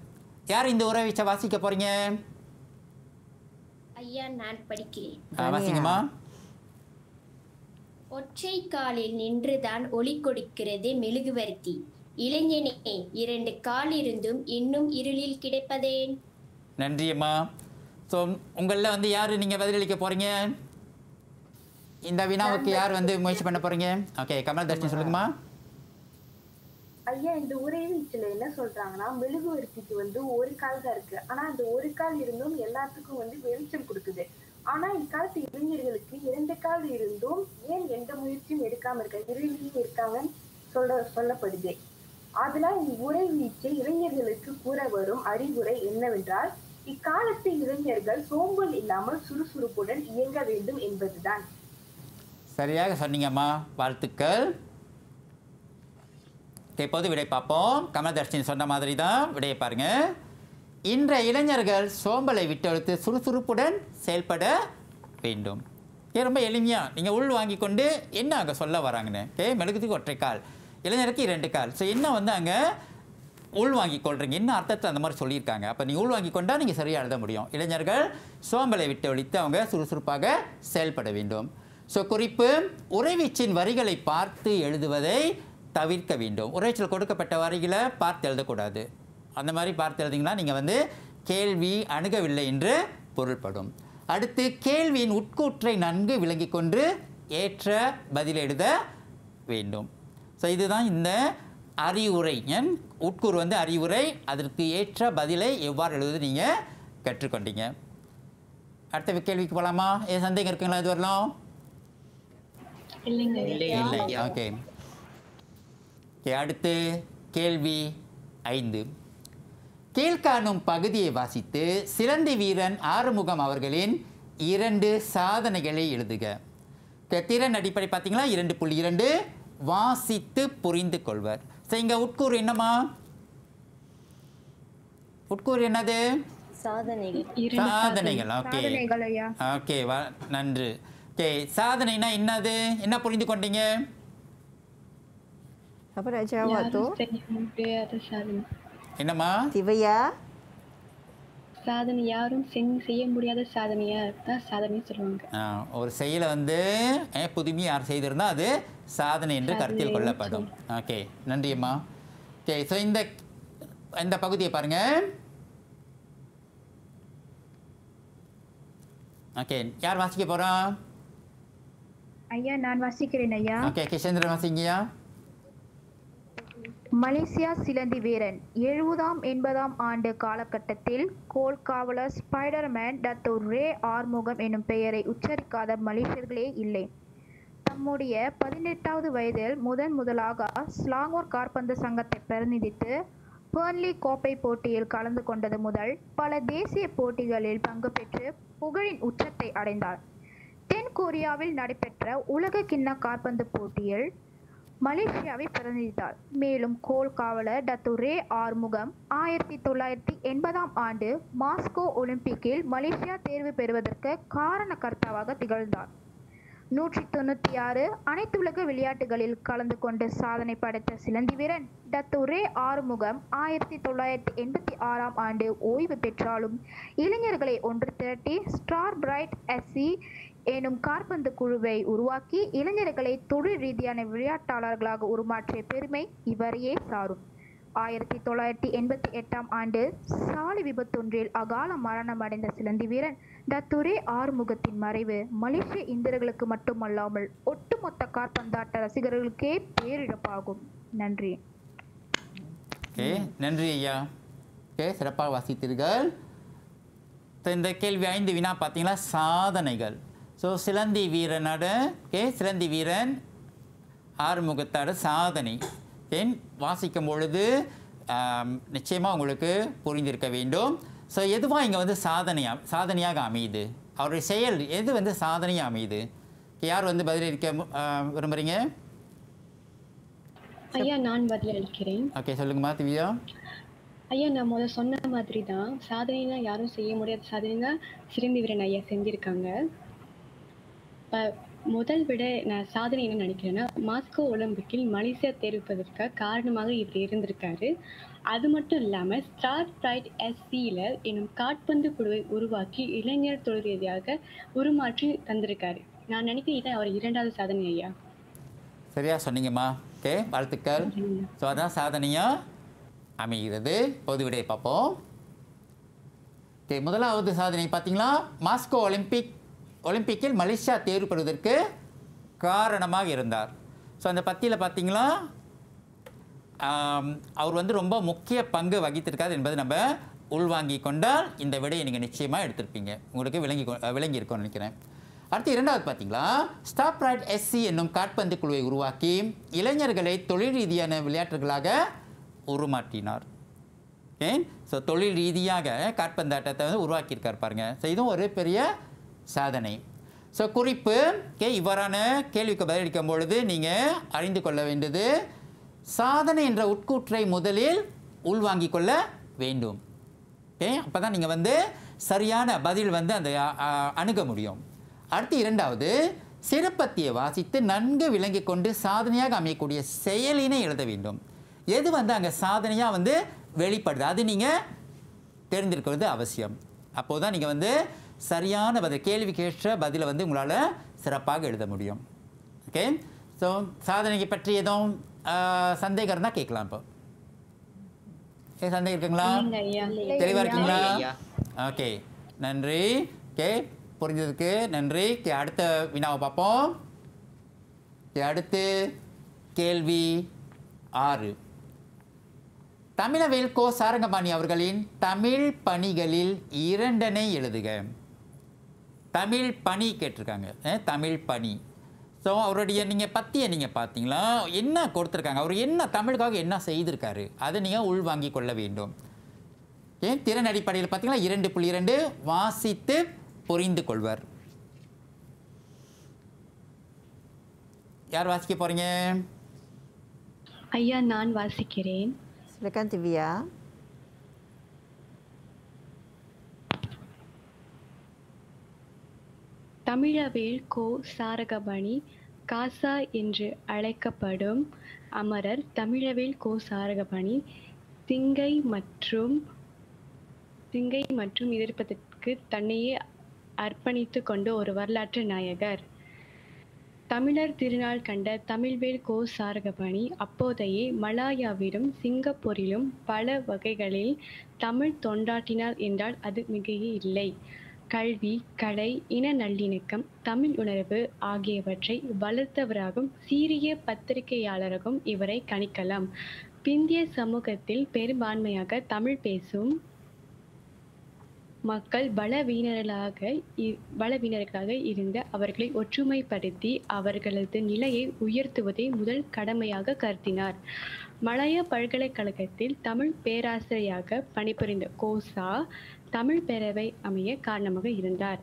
யார் இந்த உரை வீச்சை வாசிக்க போகிறீங்க ஐயா நான் படிக்கிறேன் ஒற்றை காலில் நின்றுதான் ஒளி கொடுக்கிறது மெழுகுவர்த்தி இளைஞனே இரண்டு கால் இருந்தும் இன்னும் இருளில் கிடைப்பதேன் நன்றி அம்மா ஸோ உங்களில் வந்து யார் நீங்கள் பதிலளிக்க போகிறீங்க இந்த வினாவுக்கு யார் வந்து முயற்சி பண்ண போகிறீங்க ஓகே கமல் தர்ஷன் சொல்லுங்கம்மா ஐயா இந்த உரைவீச்சில் என்ன சொல்றாங்கன்னா வரிசைக்கு வந்து ஒரு கால் தான் இருக்கு ஆனா அந்த ஒரு கால் இருந்தும் எல்லாத்துக்கும் வந்து வெளிச்சம் கொடுக்குது ஆனா இக்காலத்து இளைஞர்களுக்கு இரண்டு கால் இருந்தும் ஏன் எந்த முயற்சியும் எடுக்காம இருக்க இருளிலேயே இருக்காங்கன்னு சொல்ல சொல்லப்படுது அதனால் உரை வீச்சை இளைஞர்களுக்கு கூற வரும் அறிவுரை என்னவென்றால் இக்காலத்து இளைஞர்கள் சோம்பல் இல்லாமல் சுறுசுறுப்புடன் இயங்க வேண்டும் என்பதுதான் சரியாக சொன்னீங்கம்மா வாழ்த்துக்கள் இப்போது விடை பார்ப்போம் கமலதர்ஷினி சொன்ன மாதிரி தான் விடையை பாருங்கள் இன்றைய இளைஞர்கள் சோம்பலை விட்டெழுத்து சுறுசுறுப்புடன் செயல்பட வேண்டும் இது ரொம்ப எளிமையாக நீங்கள் உள் வாங்கி கொண்டு என்ன அங்கே சொல்ல வராங்கன்னு ஓகே மெழுகுத்துக்கு ஒற்றை கால் இளைஞருக்கு இரண்டு கால் ஸோ என்ன வந்து அங்கே உள் வாங்கி கொள்றீங்க என்ன அர்த்தத்தை அந்த மாதிரி சொல்லியிருக்காங்க அப்போ நீங்கள் உள் வாங்கி கொண்டால் நீங்கள் சரியாக எழுத முடியும் இளைஞர்கள் சோம்பலை விட்டு ஒழித்து அவங்க சுறுசுறுப்பாக செயல்பட வேண்டும் ஸோ குறிப்பு உறைவீச்சின் வரிகளை பார்த்து எழுதுவதை தவிர்க்க வேண்டும் உரைச்சல் கொடுக்கப்பட்ட வரிகளை பார்த்து எழுதக்கூடாது அந்த மாதிரி பார்த்து எழுதிங்கன்னா நீங்கள் வந்து கேள்வி அணுகவில்லை என்று பொருள்படும் அடுத்து கேள்வியின் உட்கூற்றை நன்கு விளங்கி கொண்டு ஏற்ற பதில் எழுத வேண்டும் ஸோ இதுதான் இந்த அறிவுரை என் உட்கூறு வந்து அறிவுரை அதற்கு ஏற்ற பதிலை எவ்வாறு எழுதுவது நீங்கள் கற்றுக்கொண்டீங்க அடுத்த கேள்விக்கு போகலாமா ஏன் சந்தேகம் இருக்குங்களா இது வரலாம் இல்லைங்க ஓகே அடுத்து கேள்வி ஐந்து கீழ்காணும் பகுதியை வாசித்து சிலந்தி வீரன் ஆறுமுகம் அவர்களின் இரண்டு சாதனைகளை எழுதுக திறன் அடிப்படை பார்த்தீங்களா இரண்டு புள்ளி இரண்டு வாசித்து புரிந்து கொள்வர் ஸோ உட்கூர் உட்கூறு என்னம்மா உட்கூறு என்னது சாதனைகள் ஓகே ஓகே நன்று சாதனைனா என்னது என்ன புரிந்து கொண்டீங்க Apa nak jawab ya, tu? Ya, harus சாதனை. என்னம்மா? சிவையா? சாதனை யாரும் செய்ய முடியாத சாதனையாக தான் சாதனைன்னு சொல்லுவாங்க ஒரு செயலை வந்து புதுமை யார் செய்திருந்தால் அது சாதனை என்று கருத்தில் கொள்ளப்படும் ஓகே நன்றியம்மா ஓகே ஸோ இந்த இந்த பகுதியை பாருங்கள் ஓகே யார் வாசிக்க போகிறோம் ஐயா நான் வாசிக்கிறேன் ஐயா ஓகே கிஷேந்திரன் வாசிங்கய்யா மலேசியா சிலந்தி வீரன் எழுபதாம் எண்பதாம் ஆண்டு காலகட்டத்தில் கோல்காவலர் ஸ்பைடர்மேன் டத்து ரே ஆர்முகம் எனும் பெயரை உச்சரிக்காத மலேசியர்களே இல்லை தம்முடைய பதினெட்டாவது வயதில் முதன் முதலாக ஸ்லாங்கோர் கார்பந்து சங்கத்தை பிரதிநிதித்து பேர்ன்லி கோப்பை போட்டியில் கலந்து கொண்டது முதல் பல தேசிய போட்டிகளில் பங்கு பெற்று புகழின் உச்சத்தை அடைந்தார் தென் கொரியாவில் நடைபெற்ற உலக கிண்ண கார்பந்து போட்டியில் மலேசியாவை பிரதிநிதித்தார் மேலும் கோல் காவலர் ரே ஆர்முகம் ஆயிரத்தி தொள்ளாயிரத்தி எண்பதாம் ஆண்டு மாஸ்கோ ஒலிம்பிக்கில் மலேசியா தேர்வு பெறுவதற்கு காரணக்கர்த்தாவாக திகழ்ந்தார் நூற்றி தொண்ணூற்றி ஆறு அனைத்துலக விளையாட்டுகளில் கலந்து கொண்டு சாதனை படைத்த சிலந்தி வீரன் டத்துரே ஆறுமுகம் ஆயிரத்தி தொள்ளாயிரத்தி எண்பத்தி ஆறாம் ஆண்டு ஓய்வு பெற்றாலும் இளைஞர்களை ஒன்று திரட்டி ஸ்டார் பிரைட் எஸ்சி எனும் கார்பந்து குழுவை உருவாக்கி இளைஞர்களை தொழில் ரீதியான விளையாட்டாளர்களாக உருமாற்றிய பெருமை இவரையே சாரும் ஆயிரத்தி தொள்ளாயிரத்தி எண்பத்தி எட்டாம் ஆண்டு சாலை விபத்தொன்றில் அகால மரணமடைந்த சிலந்தி வீரன் தத்துரே ஆறுமுகத்தின் மறைவு மலேசிய இந்தியர்களுக்கு மட்டுமல்லாமல் ஒட்டுமொத்த காற்பந்தாட்ட ரசிகர்களுக்கே பேரிழப்பாகும் நன்றி நன்றி ஐயா சிறப்பாக வாசித்தீர்கள் இந்த கேள்வி ஐந்து வினா பார்த்தீங்கன்னா சாதனைகள் ஸோ சிலந்தி வீரனோட ஓகே சிலந்தி வீரன் ஆறுமுகத்தோட சாதனை தென் வாசிக்கும் பொழுது நிச்சயமாக உங்களுக்கு புரிந்திருக்க வேண்டும் ஸோ எதுவாக இங்கே வந்து சாதனையாக சாதனையாக அமையுது அவருடைய செயல் எது வந்து சாதனையாக அமையுது யார் வந்து பதிலளிக்க விரும்புகிறீங்க ஐயா நான் பதிலளிக்கிறேன் ஓகே சொல்லுங்க திவ்யா ஐயா நான் முதல்ல சொன்ன மாதிரி தான் சாதனைனா யாரும் செய்ய முடியாத சாதனைனா சிறந்தி வீரன் ஐயா செஞ்சுருக்காங்க இப்போ முதல் விட நான் சாதனை என்ன நினைக்கிறேன்னா மாஸ்கோ ஒலிம்பிக்கில் மலேசியா தெரிவிப்பதற்கு காரணமாக இவர் இருந்திருக்காரு அது மட்டும் இல்லாமல் ஸ்டார் பிரைட் எஸ்சியில் எனும் காட்பந்து குழுவை உருவாக்கி இளைஞர் தொழில் ரீதியாக உருமாற்றி தந்திருக்காரு நான் நினைக்கிறேன் இதான் அவர் இரண்டாவது சாதனை ஐயா சரியா சொன்னீங்கம்மா ஓகே வாழ்த்துக்கள் ஸோ அதான் சாதனையா அமைகிறது பொது விடையை பார்ப்போம் ஓகே முதலாவது சாதனை பார்த்தீங்களா மாஸ்கோ ஒலிம்பிக் ஒலிம்பிக்கில் மலேசியா தேர்வு பெறுவதற்கு காரணமாக இருந்தார் ஸோ அந்த பத்தியில் பார்த்தீங்களா அவர் வந்து ரொம்ப முக்கிய பங்கு வகித்திருக்காது என்பது நம்ம உள்வாங்கி கொண்டால் இந்த விடையை நீங்கள் நிச்சயமாக எடுத்திருப்பீங்க உங்களுக்கு விளங்கி விளங்கி இருக்கும்னு நினைக்கிறேன் அடுத்து இரண்டாவது பார்த்தீங்களா ஸ்டாப்ராய்ட் எஸ்சி என்னும் காட்பந்து குழுவை உருவாக்கி இளைஞர்களை தொழில் ரீதியான விளையாட்டுகளாக உருமாற்றினார் ஏன் ஸோ தொழில் ரீதியாக காட்பந்தாட்டத்தை வந்து உருவாக்கியிருக்கார் பாருங்கள் ஸோ இதுவும் ஒரு பெரிய சாதனை ஸோ குறிப்பு கே இவ்வாறான கேள்விக்கு பதிலளிக்கும் பொழுது நீங்கள் அறிந்து கொள்ள வேண்டியது சாதனை என்ற உட்கூற்றை முதலில் உள்வாங்கி கொள்ள வேண்டும் ஓகே அப்போ தான் நீங்கள் வந்து சரியான பதில் வந்து அந்த அணுக முடியும் அடுத்து இரண்டாவது சிறப்பத்தியை வாசித்து நன்கு விளங்கி கொண்டு சாதனையாக அமையக்கூடிய செயலினை எழுத வேண்டும் எது வந்து அங்கே சாதனையாக வந்து வெளிப்படுது அது நீங்கள் தெரிந்திருக்கிறது அவசியம் அப்போது தான் நீங்கள் வந்து சரியான பதில் கேள்வி கேட்ட பதிலை வந்து உங்களால் சிறப்பாக எழுத முடியும் ஓகே ஸோ சாதனைக்கு பற்றி எதுவும் சந்தேகம் இருந்தால் கேட்கலாம் இப்போ ஏ சந்தேகம் இருக்குங்களா தெளிவாக இருக்குங்களா ஓகே நன்றி ஓகே புரிஞ்சதுக்கு நன்றி கே அடுத்த வினாவை பார்ப்போம் அடுத்து கேள்வி ஆறு தமிழவேல் கோ சாரங்கபாணி அவர்களின் தமிழ் பணிகளில் இரண்டனை எழுதுகிறேன் தமிழ் பணி கேட்டிருக்காங்க தமிழ் பணி ஸோ அவருடைய நீங்கள் பத்தியை நீங்கள் பார்த்தீங்களா என்ன கொடுத்துருக்காங்க அவர் என்ன தமிழுக்காக என்ன செய்திருக்காரு அதை நீங்கள் உள்வாங்கி கொள்ள வேண்டும் ஏன் திறன் அடிப்படையில் பார்த்தீங்களா இரண்டு புள்ளி இரண்டு வாசித்து புரிந்து கொள்வர் யார் வாசிக்க போகிறீங்க ஐயா நான் வாசிக்கிறேன் ஸ்ரீகாந்த் திவ்யா தமிழவேல் கோ சாரகபாணி காசா என்று அழைக்கப்படும் அமரர் தமிழவேல் கோ சாரகபாணி திங்கை மற்றும் திங்கை மற்றும் எதிர்ப்பதற்கு தன்னையே அர்ப்பணித்து கொண்ட ஒரு வரலாற்று நாயகர் தமிழர் திருநாள் கண்ட தமிழ்வேல் கோ சாரகபாணி அப்போதையே மலாயாவிலும் சிங்கப்பூரிலும் பல வகைகளில் தமிழ் தொண்டாட்டினார் என்றால் அது மிகையே இல்லை கல்வி கலை இன நல்லிணக்கம் தமிழ் உணர்வு ஆகியவற்றை வளர்த்தவராகவும் சீரிய பத்திரிகையாளராகவும் இவரை கணிக்கலாம் பிந்திய சமூகத்தில் பெரும்பான்மையாக தமிழ் பேசும் மக்கள் பலவீனர்களாக பலவீனர்களாக இருந்த அவர்களை ஒற்றுமைப்படுத்தி அவர்களது நிலையை உயர்த்துவதை முதல் கடமையாக கருதினார் மலைய பல்கலைக்கழகத்தில் தமிழ் பேராசிரியராக பணிபுரிந்த கோசா தமிழ் பேரவை அமைய காரணமாக இருந்தார்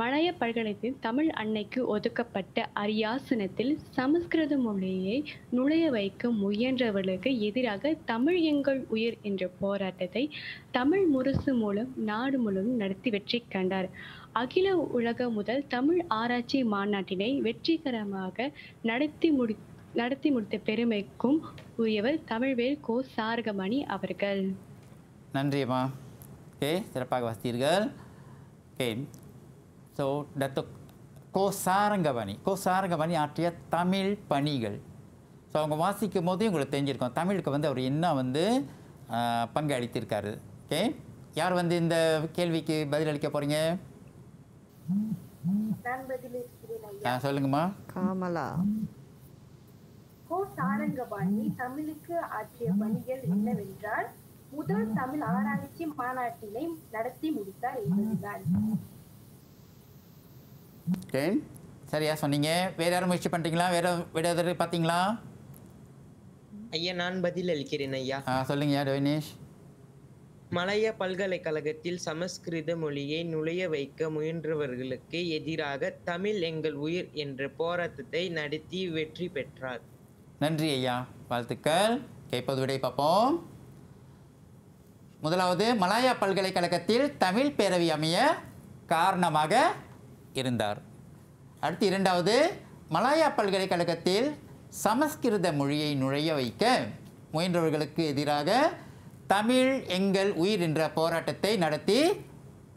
மலைய பல்கலைத்தின் தமிழ் அன்னைக்கு ஒதுக்கப்பட்ட அரியாசனத்தில் சமஸ்கிருத மொழியை நுழைய வைக்க முயன்றவர்களுக்கு எதிராக தமிழ் எங்கள் உயிர் என்ற போராட்டத்தை தமிழ் முரசு மூலம் நாடு முழுவதும் நடத்தி வெற்றி கண்டார் அகில உலக முதல் தமிழ் ஆராய்ச்சி மாநாட்டினை வெற்றிகரமாக நடத்தி முடி நடத்தி முடித்த பெருமைக்கும் உரியவர் தமிழ்வேல் கோ சாரகமணி அவர்கள் நன்றியம்மா Okey, சிறப்பாக வாசித்தீர்கள். ஓகே ஸோ டத்துக் கோசாரங்கபணி கோசாரங்கபணி ஆற்றிய தமிழ் பணிகள் ஸோ அவங்க வாசிக்கும் போதே உங்களுக்கு தெரிஞ்சிருக்கும் தமிழுக்கு வந்து அவர் என்ன வந்து பங்கு பங்களித்திருக்காரு ஓகே யார் வந்து இந்த கேள்விக்கு பதிலளிக்க போகிறீங்க சொல்லுங்கம்மா காமலா கோ சாரங்கபாணி தமிழுக்கு ஆற்றிய பணிகள் என்னவென்றால் முதல் தமிழ் ஆராய்ச்சி மாநாட்டினை நடத்தி முடித்தார் என்பதுதான் சரியா சொன்னீங்க வேற யாரும் முயற்சி பண்றீங்களா வேற வேற பாத்தீங்களா ஐயா நான் பதில் அளிக்கிறேன் ஐயா சொல்லுங்க வினேஷ் மலைய பல்கலைக்கழகத்தில் சமஸ்கிருத மொழியை நுழைய வைக்க முயன்றவர்களுக்கு எதிராக தமிழ் எங்கள் உயிர் என்ற போராட்டத்தை நடத்தி வெற்றி பெற்றார் நன்றி ஐயா வாழ்த்துக்கள் கேட்பது விடை பார்ப்போம் முதலாவது மலாயா பல்கலைக்கழகத்தில் தமிழ் பேரவை அமைய காரணமாக இருந்தார் அடுத்து இரண்டாவது மலாயா பல்கலைக்கழகத்தில் சமஸ்கிருத மொழியை நுழைய வைக்க முயன்றவர்களுக்கு எதிராக தமிழ் எங்கள் உயிர் என்ற போராட்டத்தை நடத்தி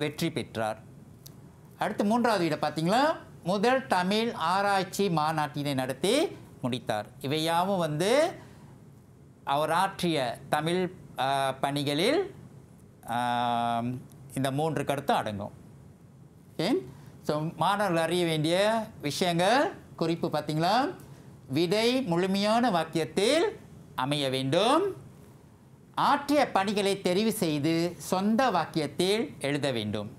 வெற்றி பெற்றார் அடுத்து மூன்றாவது இடம் பார்த்திங்களா முதல் தமிழ் ஆராய்ச்சி மாநாட்டினை நடத்தி முடித்தார் இவையாவும் வந்து அவர் ஆற்றிய தமிழ் பணிகளில் இந்த மூன்று கருத்து அடங்கும் ஏன் ஸோ மாணவர்கள் அறிய வேண்டிய விஷயங்கள் குறிப்பு பார்த்திங்களா விடை முழுமையான வாக்கியத்தில் அமைய வேண்டும் ஆற்றிய பணிகளை தெரிவு செய்து சொந்த வாக்கியத்தில் எழுத வேண்டும்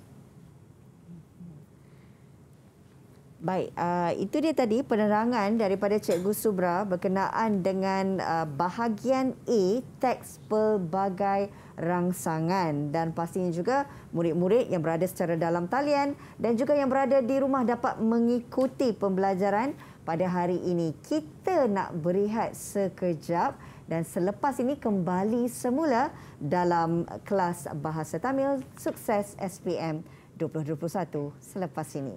Baik, uh, itu dia tadi penerangan daripada Cikgu Subra berkenaan dengan uh, bahagian A teks pelbagai rangsangan dan pastinya juga murid-murid yang berada secara dalam talian dan juga yang berada di rumah dapat mengikuti pembelajaran pada hari ini. Kita nak berehat sekejap dan selepas ini kembali semula dalam kelas Bahasa Tamil Sukses SPM 2021 selepas ini.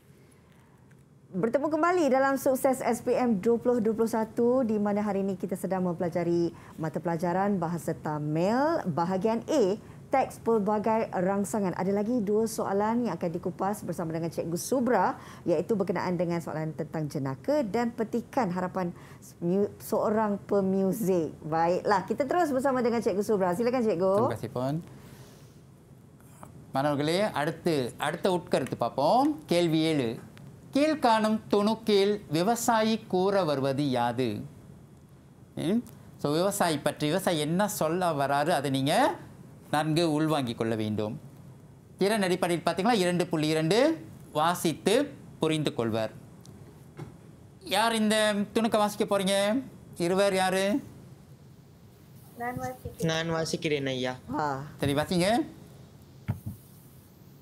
bertemu kembali dalam sukses SPM 2021 di mana hari ini kita sedang mempelajari mata pelajaran Bahasa Tamil bahagian A teks pelbagai rangsangan. Ada lagi dua soalan yang akan dikupas bersama dengan Cikgu Subra iaitu berkenaan dengan soalan tentang jenaka dan petikan harapan seorang pemuzik. Baiklah, kita terus bersama dengan Cikgu Subra. Silakan Cikgu. Terima kasih Puan. Manolgale, அடுத்து Adat உட்கருத்து பார்ப்போம் கேள்வி ஏழு கீழ்காணும் துணுக்கில் விவசாயி கூற வருவது யாது ஸோ விவசாயி பற்றி விவசாயி என்ன சொல்ல வராரு அதை நீங்கள் நன்கு உள்வாங்கிக் கொள்ள வேண்டும் திறன் அடிப்படையில் பார்த்தீங்கன்னா இரண்டு புள்ளி இரண்டு வாசித்து புரிந்து கொள்வர் யார் இந்த துணுக்க வாசிக்க போகிறீங்க இருவர் யார் நான் வாசிக்கிறேன் ஐயா சரி வாசிங்க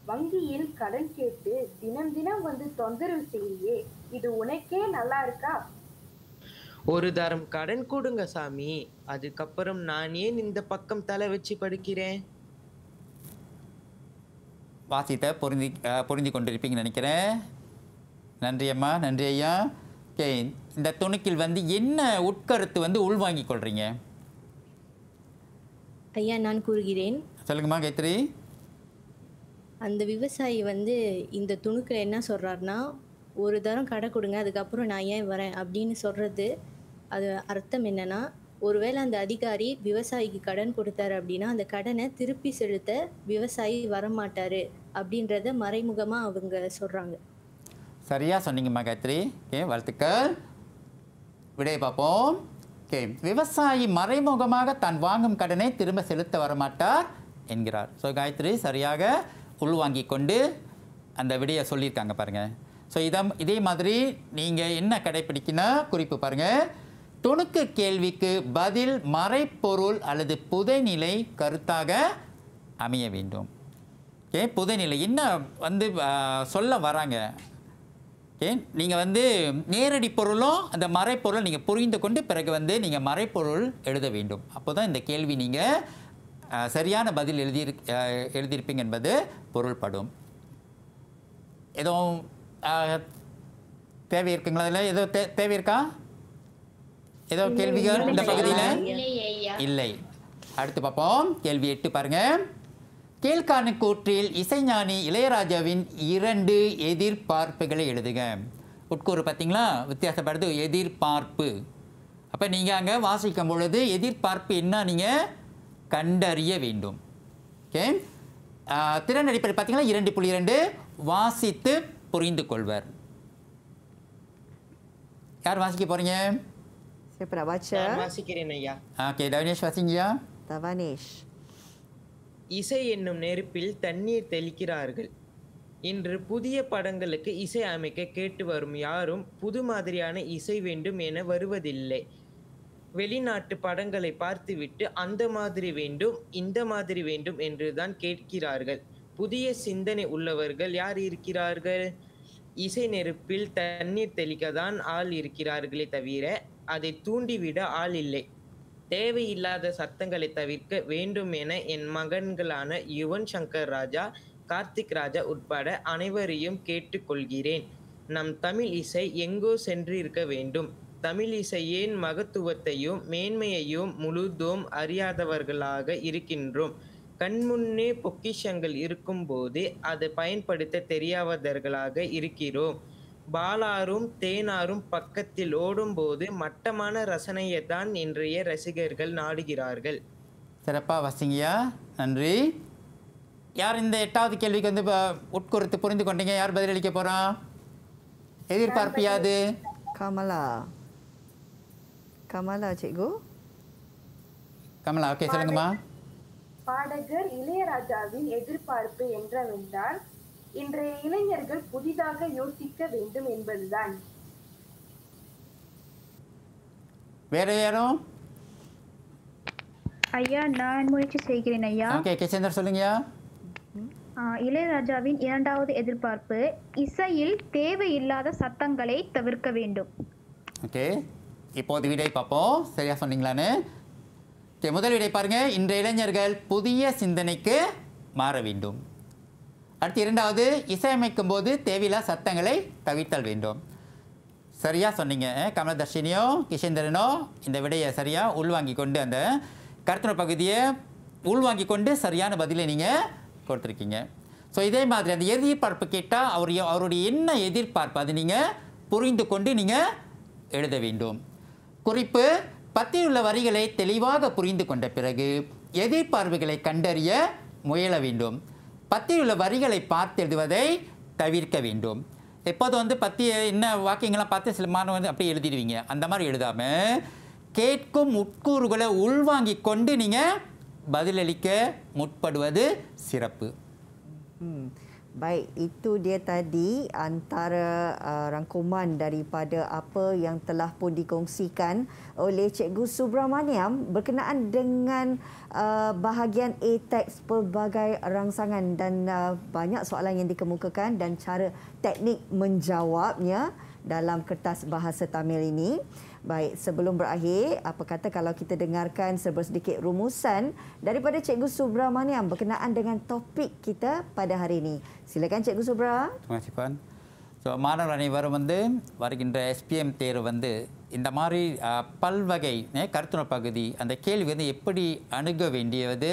வங்கியில் கடன் கேட்டு தினம் தினம் வந்து தொந்தரவு செய்யே இது உனக்கே நல்லா இருக்கா ஒரு தரம் கடன் கொடுங்க சாமி அதுக்கப்புறம் நான் ஏன் இந்த பக்கம் தலை வச்சு படுக்கிறேன் வாசித்த புரிந்து பொருந்தி கொண்டிருப்பீங்கன்னு நினைக்கிறேன் நன்றி அம்மா நன்றி ஐயா ஓகே இந்த துணுக்கில் வந்து என்ன உட்கருத்து வந்து உள்வாங்கிக் கொள்கிறீங்க ஐயா நான் கூறுகிறேன் சொல்லுங்கம்மா கைத்திரி அந்த விவசாயி வந்து இந்த துணுக்கில் என்ன சொல்கிறாருன்னா ஒரு தரம் கடை கொடுங்க அதுக்கப்புறம் நான் ஏன் வரேன் அப்படின்னு சொல்கிறது அது அர்த்தம் என்னென்னா ஒருவேளை அந்த அதிகாரி விவசாயிக்கு கடன் கொடுத்தாரு அப்படின்னா அந்த கடனை திருப்பி செலுத்த விவசாயி வரமாட்டார் அப்படின்றத மறைமுகமாக அவங்க சொல்கிறாங்க சரியாக சொன்னீங்க காயத்ரி ஏ வாழ்த்துக்கள் விடைய பார்ப்போம் ஓகே விவசாயி மறைமுகமாக தான் வாங்கும் கடனை திரும்ப செலுத்த வரமாட்டார் என்கிறார் ஸோ காயத்ரி சரியாக உள்வாங்கி கொண்டு அந்த விடையை சொல்லியிருக்காங்க பாருங்கள் ஸோ இதம் இதே மாதிரி நீங்கள் என்ன கடைப்பிடிக்கினா குறிப்பு பாருங்கள் துணுக்கு கேள்விக்கு பதில் மறைப்பொருள் அல்லது புதைநிலை கருத்தாக அமைய வேண்டும் ஓகே புதைநிலை என்ன வந்து சொல்ல வராங்க ஓகே நீங்கள் வந்து நேரடி பொருளும் அந்த மறைப்பொருள் நீங்கள் புரிந்து கொண்டு பிறகு வந்து நீங்கள் மறைப்பொருள் எழுத வேண்டும் அப்போ தான் இந்த கேள்வி நீங்கள் சரியான பதில் எழுதியிரு எழுதியிருப்பீங்க என்பது பொருள்படும் எதுவும் தேவை இருக்குங்களா அதில் ஏதோ தே தேவை இருக்கா ஏதோ கேள்விகள் இந்த பகுதியில் இல்லை அடுத்து பார்ப்போம் கேள்வி எட்டு பாருங்க கீழ்காணு கூற்றில் இசைஞானி இளையராஜாவின் இரண்டு எதிர்பார்ப்புகளை எழுதுங்க உட்கூறு பார்த்தீங்களா வித்தியாசப்படுது எதிர்பார்ப்பு அப்போ நீங்கள் அங்கே வாசிக்கும் பொழுது எதிர்பார்ப்பு என்ன நீங்கள் கண்டறிய வேண்டும் ஓகே திறன் அடிப்படை பார்த்தீங்கன்னா இரண்டு புள்ளி இரண்டு வாசித்து புரிந்து கொள்வர் யார் வாசிக்க போறீங்க வாசிக்கிறேன் ஐயா ஓகே இசை என்னும் நெருப்பில் தண்ணீர் தெளிக்கிறார்கள் இன்று புதிய படங்களுக்கு இசை அமைக்க கேட்டு வரும் யாரும் புது மாதிரியான இசை வேண்டும் என வருவதில்லை வெளிநாட்டு படங்களை பார்த்துவிட்டு அந்த மாதிரி வேண்டும் இந்த மாதிரி வேண்டும் என்றுதான் கேட்கிறார்கள் புதிய சிந்தனை உள்ளவர்கள் யார் இருக்கிறார்கள் இசை நெருப்பில் தண்ணீர் தெளிக்கதான் ஆள் இருக்கிறார்களே தவிர அதை தூண்டிவிட ஆள் இல்லை தேவையில்லாத சத்தங்களை தவிர்க்க வேண்டும் என என் மகன்களான யுவன் சங்கர் ராஜா கார்த்திக் ராஜா உட்பட அனைவரையும் கேட்டுக்கொள்கிறேன் நம் தமிழ் இசை எங்கோ சென்றிருக்க வேண்டும் தமிழிசை ஏன் மகத்துவத்தையும் மேன்மையையும் முழுதும் அறியாதவர்களாக இருக்கின்றோம் கண்முன்னே பொக்கிஷங்கள் இருக்கும்போது அதை பயன்படுத்த தெரியாதவர்களாக இருக்கிறோம் பாலாரும் தேனாரும் பக்கத்தில் ஓடும்போது மட்டமான ரசனையை தான் இன்றைய ரசிகர்கள் நாடுகிறார்கள் சிறப்பாக வசிங்கயா நன்றி யார் இந்த எட்டாவது கேள்விக்கு வந்து உட்குறித்து புரிந்து கொண்டீங்க யார் பதிலளிக்க போகிறான் எதிர்பார்ப்பியாது Kamala Kamala, cikgu. Kamala, okey, சொல்லுங்கம்மா. பாடகர் இளையராஜாவின் எதிர்பார்ப்பு என்றவென்றால் இன்றைய இளைஞர்கள் புதிதாக யோசிக்க வேண்டும் என்பதுதான் வேற யாரும் ஐயா நான் முயற்சி செய்கிறேன் ஐயா ஓகே கிஷேந்தர் சொல்லுங்க இளையராஜாவின் இரண்டாவது எதிர்பார்ப்பு இசையில் தேவையில்லாத சத்தங்களை தவிர்க்க வேண்டும் ஓகே இப்போது விடை பார்ப்போம் சரியாக சொன்னீங்களான்னு ஓகே முதல் விடை பாருங்கள் இன்றைய இளைஞர்கள் புதிய சிந்தனைக்கு மாற வேண்டும் அடுத்து இரண்டாவது இசையமைக்கும் போது தேவையில்லா சத்தங்களை தவிர்த்தல் வேண்டும் சரியாக சொன்னீங்க கமலதர்ஷினியோ கிஷேந்திரனோ இந்த விடையை சரியாக உள்வாங்கி கொண்டு அந்த கருத்துணை பகுதியை உள்வாங்கி கொண்டு சரியான பதிலை நீங்கள் கொடுத்துருக்கீங்க ஸோ இதே மாதிரி அந்த எதிர்பார்ப்பு கேட்டால் அவர் அவருடைய என்ன எதிர்பார்ப்பு அது நீங்கள் புரிந்து கொண்டு நீங்கள் எழுத வேண்டும் குறிப்பு உள்ள வரிகளை தெளிவாக புரிந்து கொண்ட பிறகு எதிர்பார்வைகளை கண்டறிய முயல வேண்டும் உள்ள வரிகளை பார்த்து எழுதுவதை தவிர்க்க வேண்டும் எப்போது வந்து பத்தி என்ன வாக்கியங்கள்லாம் பார்த்து சில வந்து அப்படி எழுதிடுவீங்க அந்த மாதிரி எழுதாமல் கேட்கும் உட்கூறுகளை உள்வாங்கி கொண்டு நீங்கள் பதிலளிக்க முற்படுவது சிறப்பு Baik, itu dia tadi antara uh, rangkuman daripada apa yang telah pun dikongsikan oleh Cikgu Subramaniam berkenaan dengan uh, bahagian A-Tax e pelbagai rangsangan dan uh, banyak soalan yang dikemukakan dan cara teknik menjawabnya dalam kertas bahasa Tamil ini. Baik, sebelum berakhir, apa kata kalau kita dengarkan serba sedikit rumusan daripada Cikgu Subramaniam berkenaan dengan topik kita pada hari ini. Silakan Cikgu Subra. Terima kasih Puan. So மாணவர் அனைவரும் வந்து வருகின்ற எஸ்பிஎம் தேர்வு வந்து இந்த மாதிரி பல்வகை கருத்துணர் பகுதி அந்த கேள்வி வந்து எப்படி அணுக வேண்டியது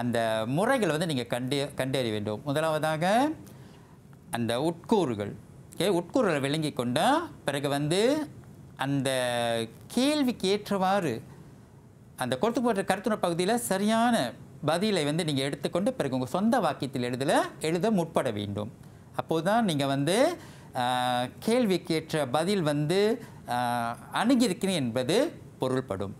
அந்த முறைகளை வந்து நீங்கள் கண்டு கண்டறிய வேண்டும் முதலாவதாக அந்த உட்கூறுகள் ஓகே உட்கூறுகளை விளங்கி கொண்டால் பிறகு வந்து அந்த கேள்விக்கு ஏற்றவாறு அந்த கொடுத்துப்பட்ட கருத்துணர் பகுதியில் சரியான பதிலை வந்து நீங்கள் எடுத்துக்கொண்டு பிறகு உங்கள் சொந்த வாக்கியத்தில் எழுதல எழுத முற்பட வேண்டும் அப்போது தான் நீங்கள் வந்து கேள்விக்கேற்ற பதில் வந்து அணுகியிருக்கிறேன் என்பது பொருள்படும்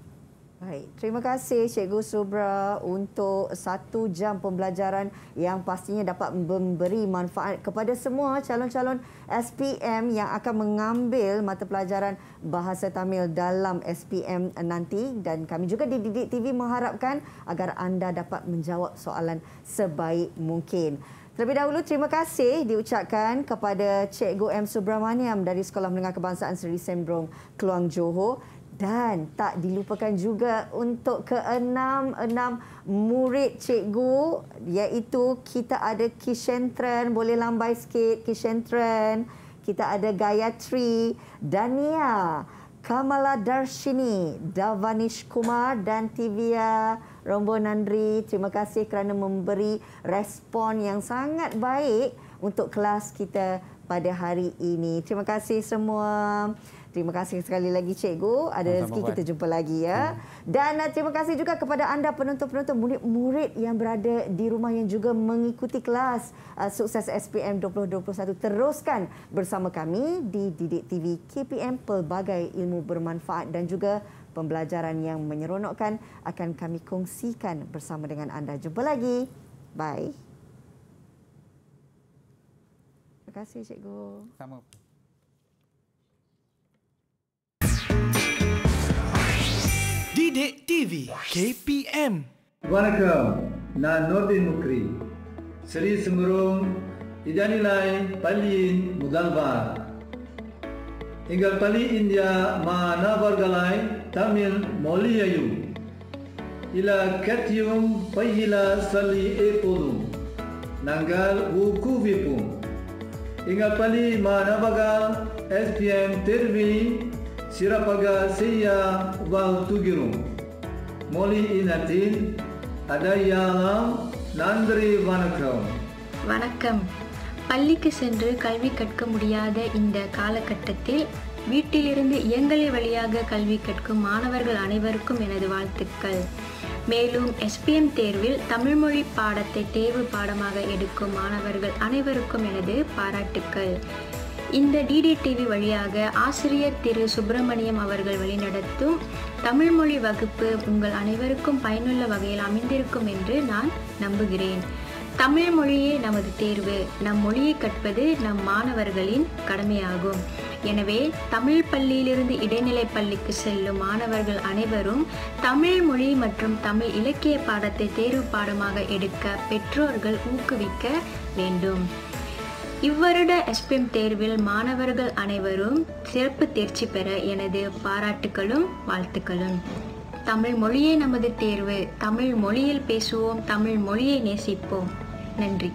Baik, terima kasih Cikgu Subra untuk satu jam pembelajaran yang pastinya dapat memberi manfaat kepada semua calon-calon SPM yang akan mengambil mata pelajaran Bahasa Tamil dalam SPM nanti dan kami juga di Didik TV mengharapkan agar anda dapat menjawab soalan sebaik mungkin. Terlebih dahulu, terima kasih diucapkan kepada Cikgu M. Subramaniam dari Sekolah Menengah Kebangsaan Seri Sembrong, Keluang Johor dan tak dilupakan juga untuk keenam-enam murid cikgu iaitu kita ada Kishentren boleh lambai sikit Kishentren kita ada Gayatri Dania Kamala Darshini Davanish Kumar dan Tivia Rombonandri terima kasih kerana memberi respon yang sangat baik untuk kelas kita pada hari ini terima kasih semua Terima kasih sekali lagi cikgu. Ada Sama rezeki kita jumpa lagi ya. Hmm. Dan uh, terima kasih juga kepada anda penonton-penonton murid-murid yang berada di rumah yang juga mengikuti kelas uh, Sukses SPM 2021. Teruskan bersama kami di Didik TV KPM pelbagai ilmu bermanfaat dan juga pembelajaran yang menyeronokkan akan kami kongsikan bersama dengan anda. Jumpa lagi. Bye. Terima kasih cikgu. Sama. Didik TV KPM Wanakam na Nordin Mukri Seri Semerung Idanilai Palin Mudalvar Inggal Pali India Ma Navargalai Tamil Moliyayu Ila Ketium Pahila Sali Epodum Nanggal Ukuvipum Inggal Pali Ma Navagal SPM Tirvi சிறப்பாக செய்ய வாழ்த்துகிறோம் மொழி இனத்தின் அடையாளம் நன்றி வணக்கம் வணக்கம் பள்ளிக்கு சென்று கல்வி கற்க முடியாத இந்த காலகட்டத்தில் வீட்டிலிருந்து இயங்கலை வழியாக கல்வி கற்கும் மாணவர்கள் அனைவருக்கும் எனது வாழ்த்துக்கள் மேலும் எஸ்பிஎம் தேர்வில் தமிழ்மொழி பாடத்தை தேர்வு பாடமாக எடுக்கும் மாணவர்கள் அனைவருக்கும் எனது பாராட்டுக்கள் இந்த டிடி டிவி வழியாக ஆசிரியர் திரு சுப்பிரமணியம் அவர்கள் வழிநடத்தும் தமிழ்மொழி வகுப்பு உங்கள் அனைவருக்கும் பயனுள்ள வகையில் அமைந்திருக்கும் என்று நான் நம்புகிறேன் தமிழ் மொழியே நமது தேர்வு நம் மொழியை கற்பது நம் மாணவர்களின் கடமையாகும் எனவே தமிழ் பள்ளியிலிருந்து இடைநிலை பள்ளிக்கு செல்லும் மாணவர்கள் அனைவரும் தமிழ் மொழி மற்றும் தமிழ் இலக்கிய பாடத்தை தேர்வு பாடமாக எடுக்க பெற்றோர்கள் ஊக்குவிக்க வேண்டும் இவ்வருட எஸ்பிம் தேர்வில் மாணவர்கள் அனைவரும் சிறப்பு தேர்ச்சி பெற எனது பாராட்டுகளும் வாழ்த்துக்களும் தமிழ் மொழியே நமது தேர்வு தமிழ் மொழியில் பேசுவோம் தமிழ் மொழியை நேசிப்போம் நன்றி